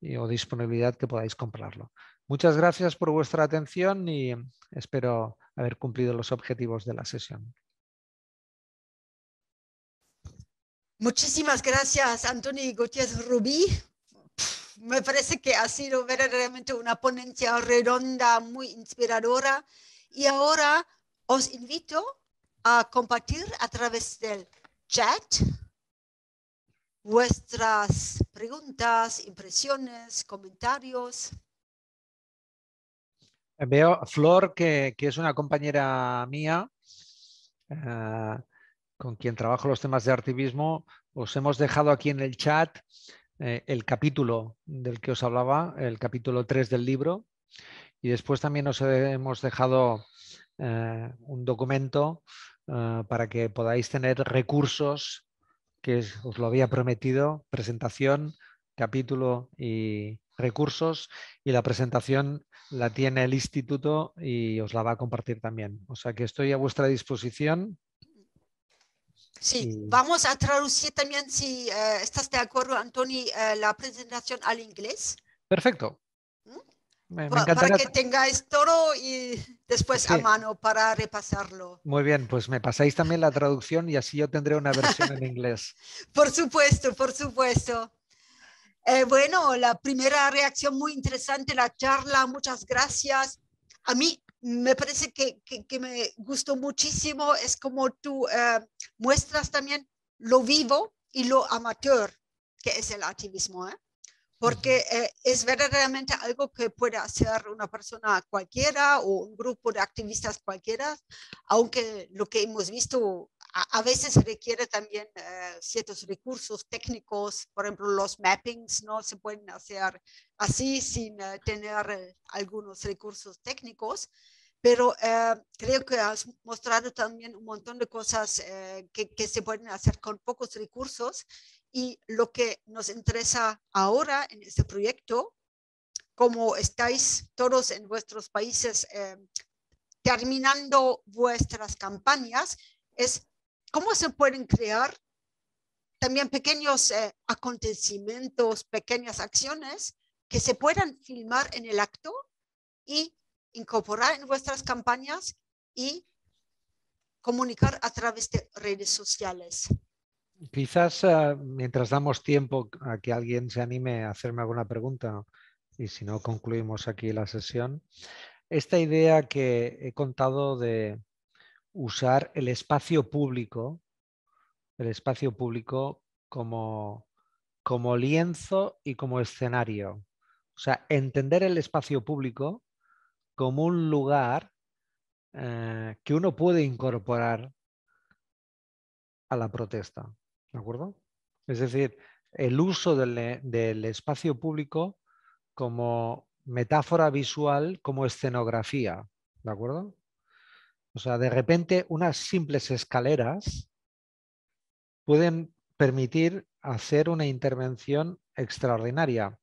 o disponibilidad que podáis comprarlo. Muchas gracias por vuestra atención y espero haber cumplido los objetivos de la sesión. Muchísimas gracias, Antoni Gutiérrez Rubí. Me parece que ha sido verdaderamente una ponencia redonda, muy inspiradora. Y ahora os invito a compartir a través del chat vuestras preguntas, impresiones, comentarios. Veo a Flor, que, es una compañera mía, eh, con quien trabajo los temas de activismo Os hemos dejado aquí en el chat eh, el capítulo del que os hablaba, el capítulo 3 del libro. Y después también os hemos dejado eh, un documento Ah, para que podáis tener recursos que os lo había prometido, presentación, capítulo y recursos. Y la presentación la tiene el instituto y os la va a compartir también. O sea que estoy a vuestra disposición. Sí, vamos a traducir también, si eh, estás de acuerdo, Antoni, eh, la presentación al inglés. Perfecto, para que tengáis todo y después a mano para repasarlo. Muy bien, pues me pasáis también la traducción y así yo tendré una versión en inglés. Por supuesto, por supuesto. Eh, bueno, la primera reacción muy interesante, la charla, muchas gracias. A mí me parece que, me gustó muchísimo, es como tú eh, muestras también lo vivo y lo amateur, que es el activismo. ¿eh? porque eh, es verdaderamente algo que puede hacer una persona cualquiera o un grupo de activistas cualquiera, aunque lo que hemos visto a, veces requiere también eh, ciertos recursos técnicos, por ejemplo, los mappings no se pueden hacer así sin eh, tener algunos recursos técnicos pero creo que has mostrado también un montón de cosas que, que, se pueden hacer con pocos recursos y lo que nos interesa ahora en este proyecto, como estáis todos en vuestros países eh, terminando vuestras campañas, es cómo se pueden crear también pequeños eh, acontecimientos, pequeñas acciones que se puedan filmar en el acto y incorporar en vuestras campañas y comunicar a través de redes sociales. Quizás eh, mientras damos tiempo a que alguien se anime a hacerme alguna pregunta y si no concluimos aquí la sesión, esta idea que he contado de usar el espacio público, el espacio público como, lienzo y como escenario. O sea, entender el espacio público como un lugar eh, que uno puede incorporar a la protesta. ¿De acuerdo? Es decir, el uso eh, del, espacio público como metáfora visual, como escenografía. ¿De acuerdo? O sea, de repente unas simples escaleras pueden permitir hacer una intervención extraordinaria.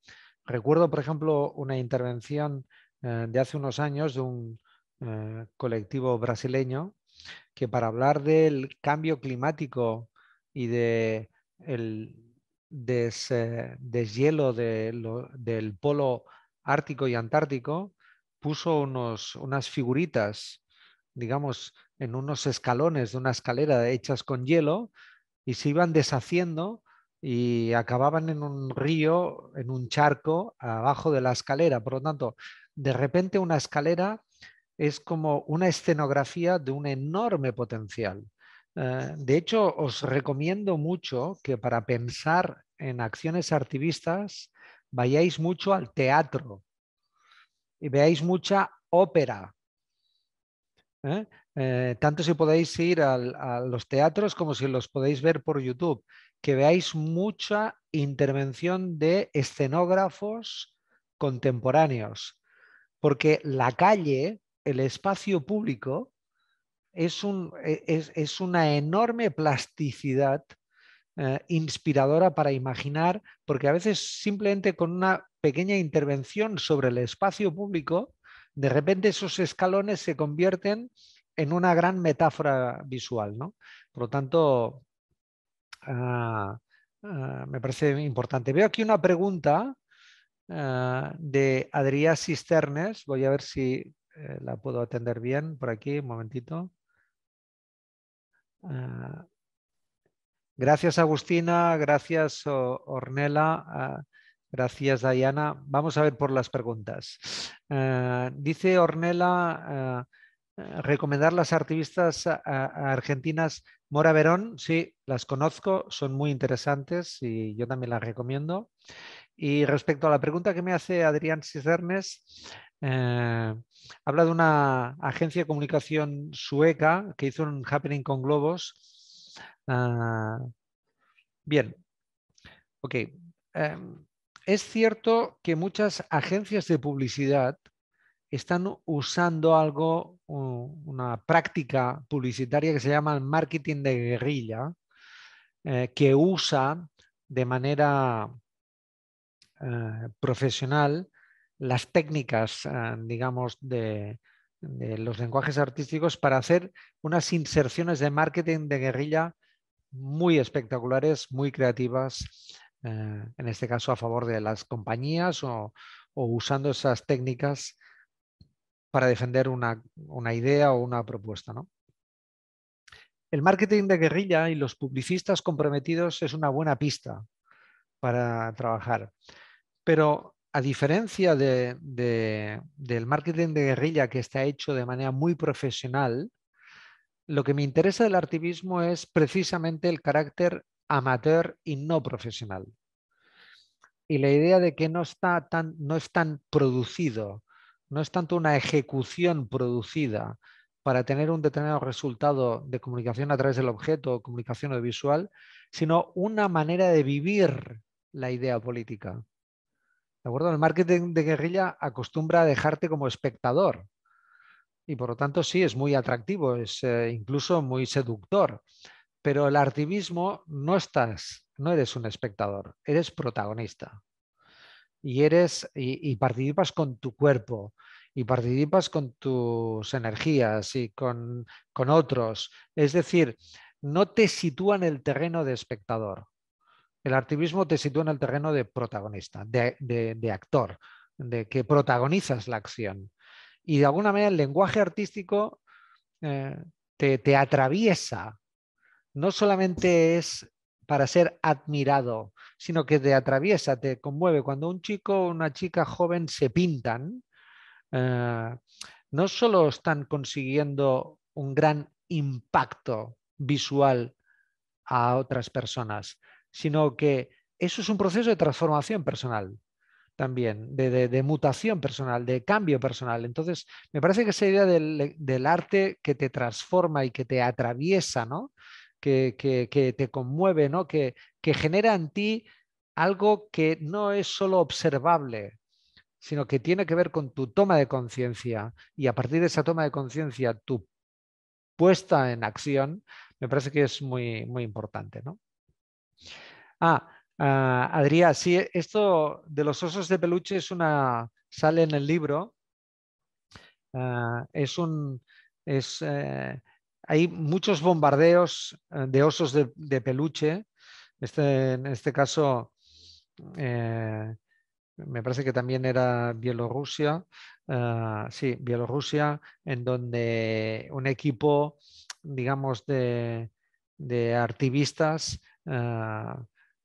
Recuerdo, por ejemplo, una intervención eh, de hace unos años de un eh, colectivo brasileño que para hablar del cambio climático y de eh, deshielo del polo ártico y antártico, puso unas figuritas, digamos, en unos escalones de una escalera hechas con hielo y se iban deshaciendo y acababan en un río, en un charco, abajo de la escalera. Por lo tanto, de repente una escalera es como una escenografía de un enorme potencial. Eh, de hecho, os recomiendo mucho que para pensar en acciones activistas vayáis mucho al teatro y veáis mucha ópera. ¿eh? Eh, tanto si podéis ir a los teatros como si los podéis ver por YouTube, que veáis mucha intervención de escenógrafos contemporáneos, porque la calle, el espacio público, eh, es, una enorme plasticidad eh, inspiradora para imaginar, porque a veces simplemente con una pequeña intervención sobre el espacio público, de repente esos escalones se convierten en una gran metáfora visual. Por lo tanto, ah, ah, me parece importante. Veo aquí una pregunta ah, de Adrián Cisternes. Voy a ver si eh, la puedo atender bien por aquí, un momentito. Ah, gracias Agustina, gracias Ornela, ah, gracias Diana. Vamos a ver por las preguntas. Ah, dice Ornela, eh, recomendar las artistas argentinas Mora Verón, sí, las conozco, son muy interesantes y yo también las recomiendo. Y respecto a la pregunta que me hace Adrián Cisernes... Eh, habla de una agencia de comunicación sueca que hizo un happening con globos. Ah, bien, ok. Eh, es cierto que muchas agencias de publicidad están usando algo, una práctica publicitaria que se llama el marketing de guerrilla, eh, que usa de manera profesional las técnicas, ah, digamos, de, los lenguajes artísticos para hacer unas inserciones de marketing de guerrilla muy espectaculares, muy creativas, eh, en este caso a favor de las compañías o, usando esas técnicas para defender una, idea o una propuesta. El marketing de guerrilla y los publicistas comprometidos es una buena pista para trabajar, pero a diferencia del marketing de guerrilla que está hecho de manera muy profesional, lo que me interesa del activismo es precisamente el carácter amateur y no profesional. Y la idea de que no, está tan, no es tan producido, no es tanto una ejecución producida para tener un determinado resultado de comunicación a través del objeto o comunicación audiovisual, sino una manera de vivir la idea política. El marketing de guerrilla acostumbra a dejarte como espectador. Y por lo tanto, sí, es muy atractivo, es eh, incluso muy seductor. Pero el activismo no estás, no eres un espectador, eres protagonista. Y eres y, participas con tu cuerpo, y participas con tus energías y con, con otros. Es decir, no te sitúa en el terreno de espectador, el activismo te sitúa en el terreno de protagonista, de, actor, de que protagonizas la acción. Y de alguna manera el lenguaje artístico eh, te, atraviesa. No solamente es para ser admirado, sino que te atraviesa, te conmueve. Cuando un chico o una chica joven se pintan, eh, no solo están consiguiendo un gran impacto visual a otras personas, sino que eso es un proceso de transformación personal también, de, mutación personal, de cambio personal. Entonces, me parece que esa idea del, arte que te transforma y que te atraviesa, ¿no? que, te conmueve, ¿no? Que, que, genera en ti algo que no es solo observable, sino que tiene que ver con tu toma de conciencia y a partir de esa toma de conciencia, tu puesta en acción, me parece que es muy, muy importante. ¿no? Ah, ah Adrián, sí, esto de los osos de peluche es una, sale en el libro. Ah, es un, es, eh, hay muchos bombardeos eh, de osos de, peluche. Este, en este caso, eh, me parece que también era Bielorrusia, ah, sí, Bielorrusia, en donde un equipo, digamos, de, de activistas eh,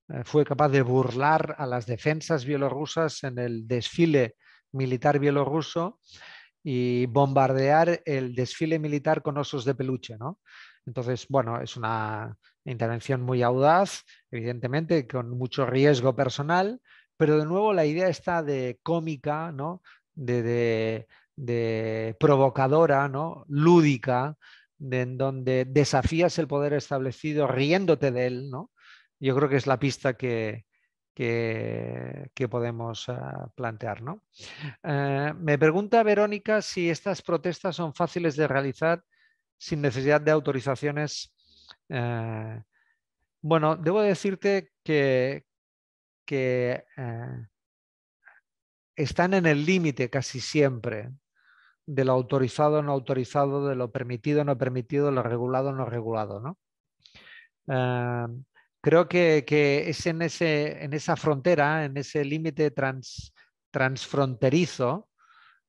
eh, fue capaz de burlar a las defensas bielorrusas en el desfile militar bielorruso y bombardear el desfile militar con osos de peluche, ¿no? Entonces, bueno, es una intervención muy audaz, evidentemente, con mucho riesgo personal, pero de nuevo la idea está de cómica, ¿no? De, provocadora, ¿no? Lúdica, en donde desafías el poder establecido riéndote de él, ¿no? yo creo que es la pista que, podemos eh, plantear. ¿no? Eh, me pregunta Verónica si estas protestas son fáciles de realizar sin necesidad de autorizaciones. Eh, bueno, debo decirte que, están en el límite casi siempre de lo autorizado, no autorizado, de lo permitido, no permitido, lo regulado, no regulado. ¿no? creo que, es en, esa frontera, en ese límite transfronterizo,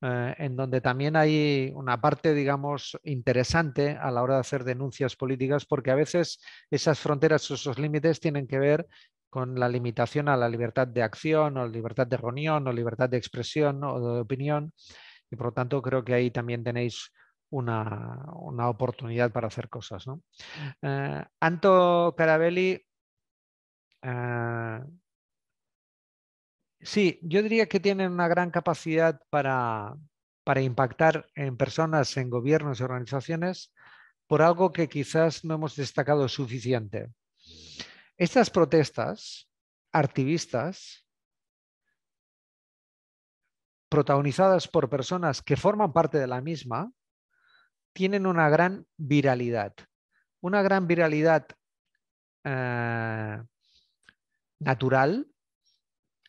eh, en donde también hay una parte, digamos, interesante a la hora de hacer denuncias políticas, porque a veces esas fronteras, o esos límites tienen que ver con la limitación a la libertad de acción o libertad de reunión o libertad de expresión o de opinión. Y por lo tanto, creo que ahí también tenéis una, oportunidad para hacer cosas. ¿no? Eh, Anto Carabelli Ah, sí, yo diría que tienen una gran capacidad para, para impactar en personas, en gobiernos y organizaciones por algo que quizás no hemos destacado suficiente. Estas protestas activistas protagonizadas por personas que forman parte de la misma, tienen una gran viralidad. Una gran viralidad eh, natural,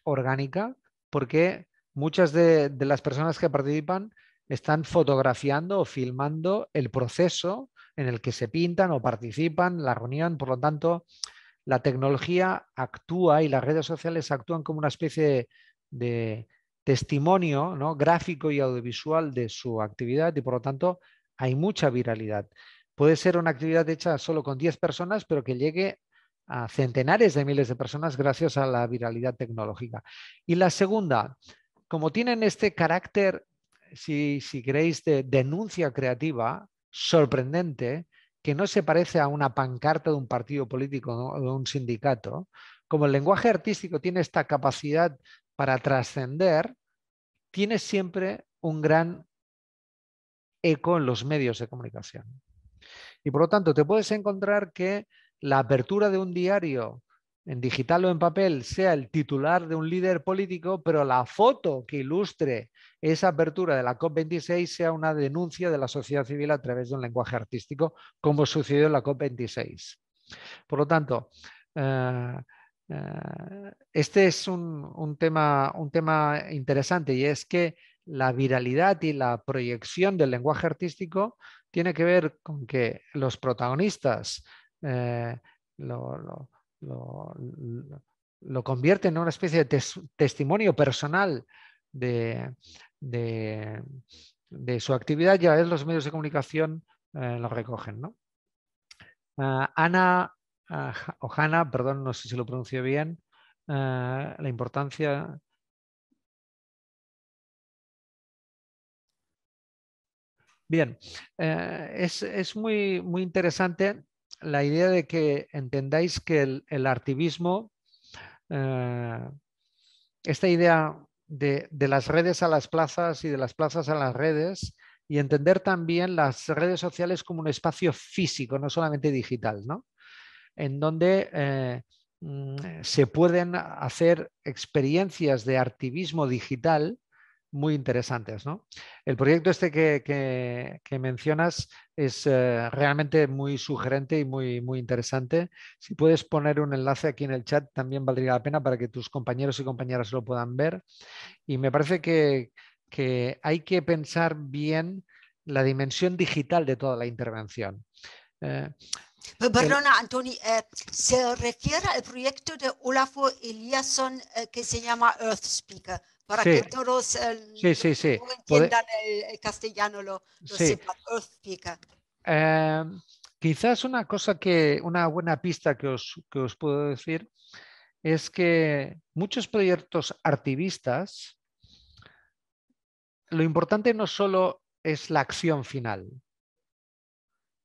orgánica, porque muchas de, las personas que participan están fotografiando o filmando el proceso en el que se pintan o participan, la reunión, por lo tanto, la tecnología actúa y las redes sociales actúan como una especie de, testimonio ¿no? gráfico y audiovisual de su actividad y por lo tanto hay mucha viralidad. Puede ser una actividad hecha solo con 10 personas, pero que llegue a centenares de miles de personas gracias a la viralidad tecnológica. Y la segunda, como tienen este carácter, si, si queréis, de denuncia creativa, sorprendente, que no se parece a una pancarta de un partido político o de un sindicato, como el lenguaje artístico tiene esta capacidad para trascender, tiene siempre un gran eco en los medios de comunicación. Y por lo tanto, te puedes encontrar que la apertura de un diario en digital o en papel sea el titular de un líder político, pero la foto que ilustre esa apertura de la COP26 sea una denuncia de la sociedad civil a través de un lenguaje artístico, como sucedió en la COP26. Por lo tanto, eh, eh, este es un, tema, un tema interesante y es que la viralidad y la proyección del lenguaje artístico tiene que ver con que los protagonistas eh, lo, convierte en una especie de testimonio personal de, su actividad y a veces los medios de comunicación eh, lo recogen. ¿no? Ah, Ana ah, o Hanna, perdón, no sé si lo pronuncio bien, ah, la importancia Bien, eh, es, es muy, muy, interesante la idea de que entendáis que el, activismo artivismo, eh, esta idea de, las redes a las plazas y de las plazas a las redes, y entender también las redes sociales como un espacio físico, no solamente digital, ¿no? en donde eh, mm, se pueden hacer experiencias de activismo digital muy interesantes. ¿no? El proyecto este que, mencionas es eh, realmente muy sugerente y muy, muy interesante. Si puedes poner un enlace aquí en el chat, también valdría la pena para que tus compañeros y compañeras lo puedan ver. Y me parece que, que hay que pensar bien la dimensión digital de toda la intervención. Eh, perdona, Antoni, eh, se refiere al proyecto de Olafur Eliasson que se llama Earth Speaker para que todos eh, el, entiendan el, castellano, lo, lo em, quizás una cosa que, una buena pista que os, que os puedo decir es que muchos proyectos artivistas, lo importante no solo es la acción final,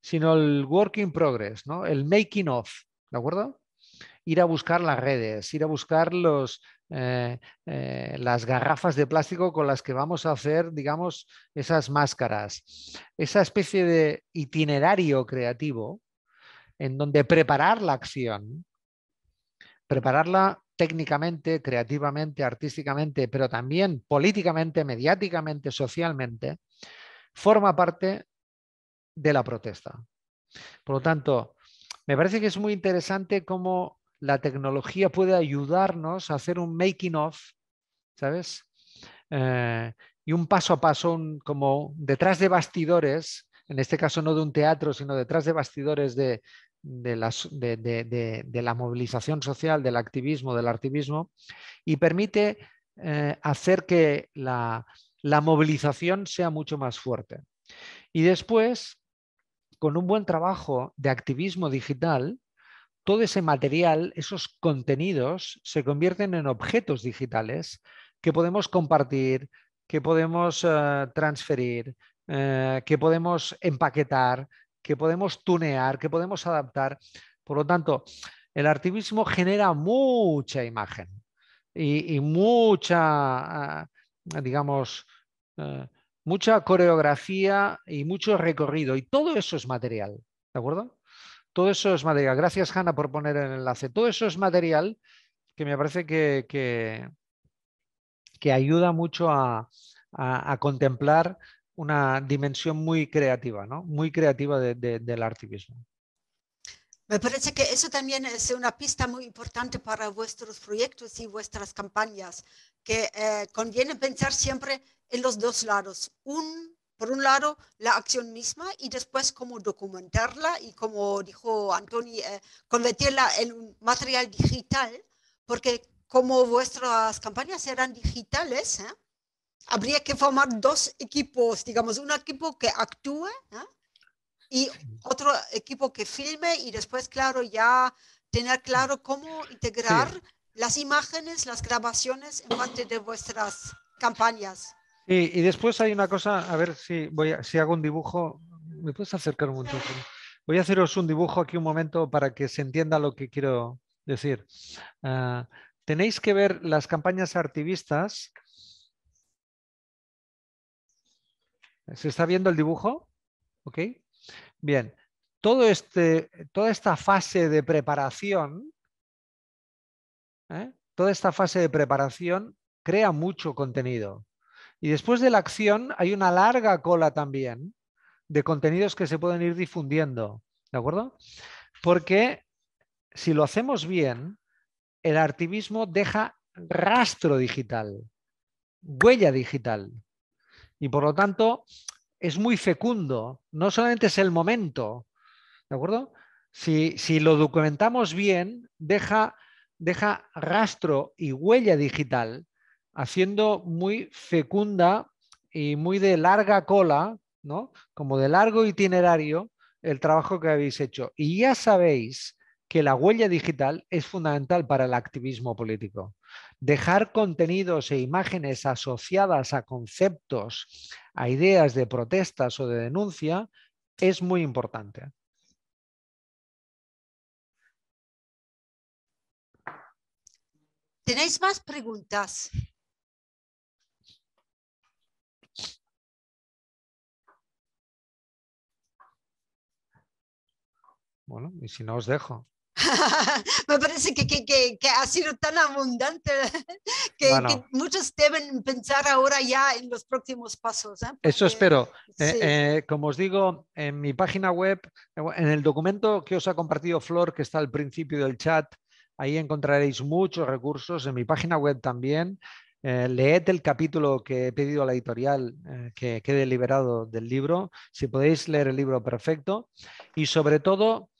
sino el work in progress, ¿no? el making of, ¿de acuerdo? Ir a buscar las redes, ir a buscar los, eh, eh, las garrafas de plástico con las que vamos a hacer, digamos, esas máscaras. Esa especie de itinerario creativo en donde preparar la acción, prepararla técnicamente, creativamente, artísticamente, pero también políticamente, mediáticamente, socialmente, forma parte de la protesta. Por lo tanto, me parece que es muy interesante cómo la tecnología puede ayudarnos a hacer un making of, ¿sabes? Eh, y un paso a paso, como detrás de bastidores, en este caso no de un teatro, sino detrás de bastidores de, de, la movilización social, del activismo, del activismo, y permite eh, hacer que la movilización sea mucho más fuerte. Y después, con un buen trabajo de activismo digital, todo ese material, esos contenidos, se convierten en objetos digitales que podemos compartir, que podemos eh, transferir, eh, que podemos empaquetar, que podemos tunear, que podemos adaptar. Por lo tanto, el artivismo genera mucha imagen y, mucha, ah, digamos, eh, mucha coreografía y mucho recorrido. Y todo eso es material, ¿de acuerdo? Todo eso es material. Gracias, Hanna, por poner el enlace. Todo eso es material que me parece que, que, ayuda mucho a, contemplar una dimensión muy creativa, Muy creativa del artivismo. Me parece que eso también es una pista muy importante para vuestros proyectos y vuestras campañas, que eh, conviene pensar siempre en los dos lados, un por un lado, la acción misma y después cómo documentarla y, como dijo Antoni, eh, convertirla en un material digital, porque como vuestras campañas eran digitales, ¿eh? habría que formar dos equipos, digamos, un equipo que actúe y otro equipo que filme y después, claro, ya tener claro cómo integrar las imágenes, las grabaciones en parte de vuestras campañas. Y, después hay una cosa, a ver si, voy hago un dibujo. ¿Me puedes acercar un momento? Voy a haceros un dibujo aquí un momento para que se entienda lo que quiero decir. Ah, tenéis que ver las campañas activistas. ¿Se está viendo el dibujo? ¿Ok? Bien. Todo este, toda esta fase de preparación, ¿eh? toda esta fase de preparación crea mucho contenido. Y después de la acción hay una larga cola también de contenidos que se pueden ir difundiendo, ¿de acuerdo? Porque si lo hacemos bien, el activismo deja rastro digital, huella digital. Y por lo tanto, es muy fecundo. No solamente es el momento, ¿de acuerdo? Si, lo documentamos bien, deja, deja rastro y huella digital haciendo muy fecunda y muy de larga cola, ¿no? Como de largo itinerario el trabajo que habéis hecho. Y ya sabéis que la huella digital es fundamental para el activismo político. Dejar contenidos e imágenes asociadas a conceptos, a ideas de protestas o de denuncia es muy importante. ¿Tenéis más preguntas? Bueno, y si no os dejo. Me parece que, ha sido tan abundante que, muchos deben pensar ahora ya en los próximos pasos. ¿eh? eso espero. Eh, eh, como os digo, en mi página web, en el documento que os ha compartido Flor, que está al principio del chat, ahí encontraréis muchos recursos. En mi página web también. leed el capítulo que he pedido a la editorial que quede liberado del libro, si podéis leer el libro perfecto. Y sobre todo,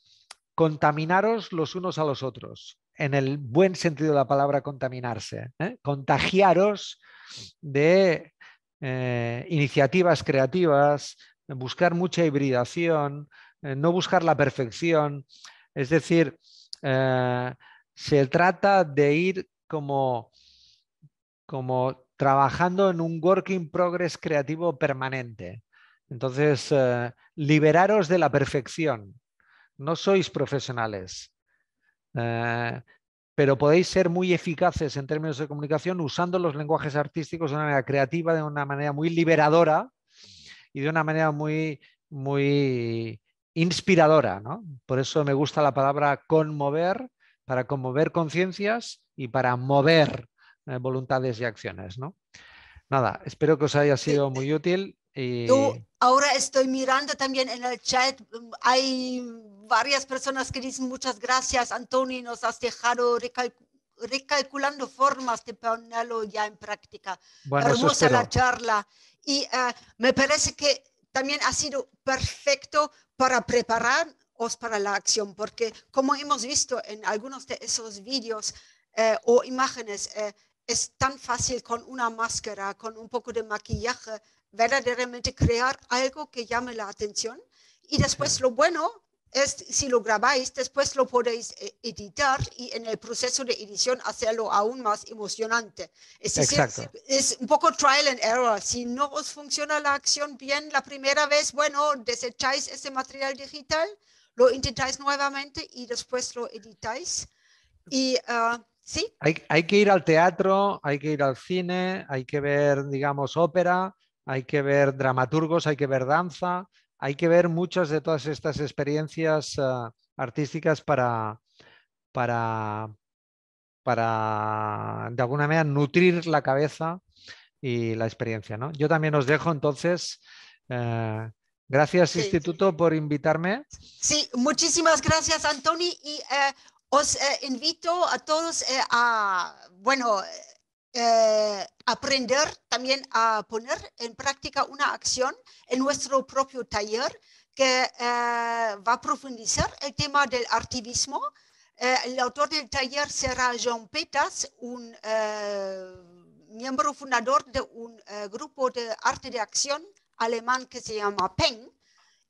contaminaros los unos a los otros, en el buen sentido de la palabra contaminarse, ¿eh? contagiaros de eh, iniciativas creativas, buscar mucha hibridación, eh, no buscar la perfección, es decir, se trata de ir como, como trabajando en un work in progress creativo permanente. Entonces, liberaros de la perfección, no sois profesionales, eh, pero podéis ser muy eficaces en términos de comunicación usando los lenguajes artísticos de una manera creativa, de una manera muy liberadora y de una manera muy, muy inspiradora. Por eso me gusta la palabra conmover, para conmover conciencias y para mover eh, voluntades y acciones. ¿no? Nada, espero que os haya sido muy útil. Eh, Yo ahora estoy mirando también en el chat, mm, hay varias personas que dicen muchas gracias, Antonio, nos has dejado recalculando formas de ponerlo ya en práctica. Bueno, Hermosa la charla. Y eh, me parece que también ha sido perfecto para prepararos para la acción, porque como hemos visto en algunos de esos vídeos eh, o imágenes, es tan fácil con una máscara, con un poco de maquillaje, verdaderamente crear algo que llame la atención. Y después lo bueno es, si lo grabáis, después lo podéis eh, editar y en el proceso de edición hacerlo aún más emocionante. Es un poco trial and error. Si no os funciona la acción bien la primera vez, bueno, desecháis ese material digital, lo intentáis nuevamente y después lo editáis. Y ah, sí. Hay, hay que ir al teatro, hay que ir al cine, hay que ver, digamos, ópera hay que ver dramaturgos, hay que ver danza, hay que ver muchas de todas estas experiencias eh, artísticas para, para, de alguna manera, nutrir la cabeza y la experiencia. ¿no? Yo también os dejo entonces. Eh, gracias, Instituto, por invitarme. Sí, muchísimas gracias, Antoni. Y eh, os invito a todos a, bueno, eh, aprender también a poner en práctica una acción en nuestro propio taller que eh, va a profundizar el tema del activismo. Eh, el autor del taller será Jean Petas, un miembro fundador de un grupo de arte de acción alemán que se llama PEN.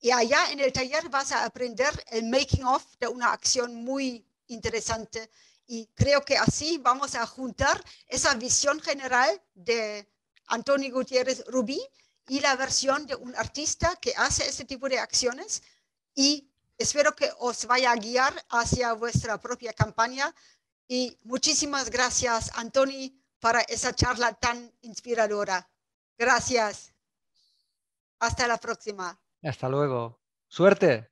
Y allá en el taller vas a aprender el making of de una acción muy interesante y creo que así vamos a juntar esa visión general de Antonio Gutiérrez Rubí y la versión de un artista que hace este tipo de acciones y espero que os vaya a guiar hacia vuestra propia campaña y muchísimas gracias Antoni para esa charla tan inspiradora. Gracias. Hasta la próxima. Hasta luego. Suerte.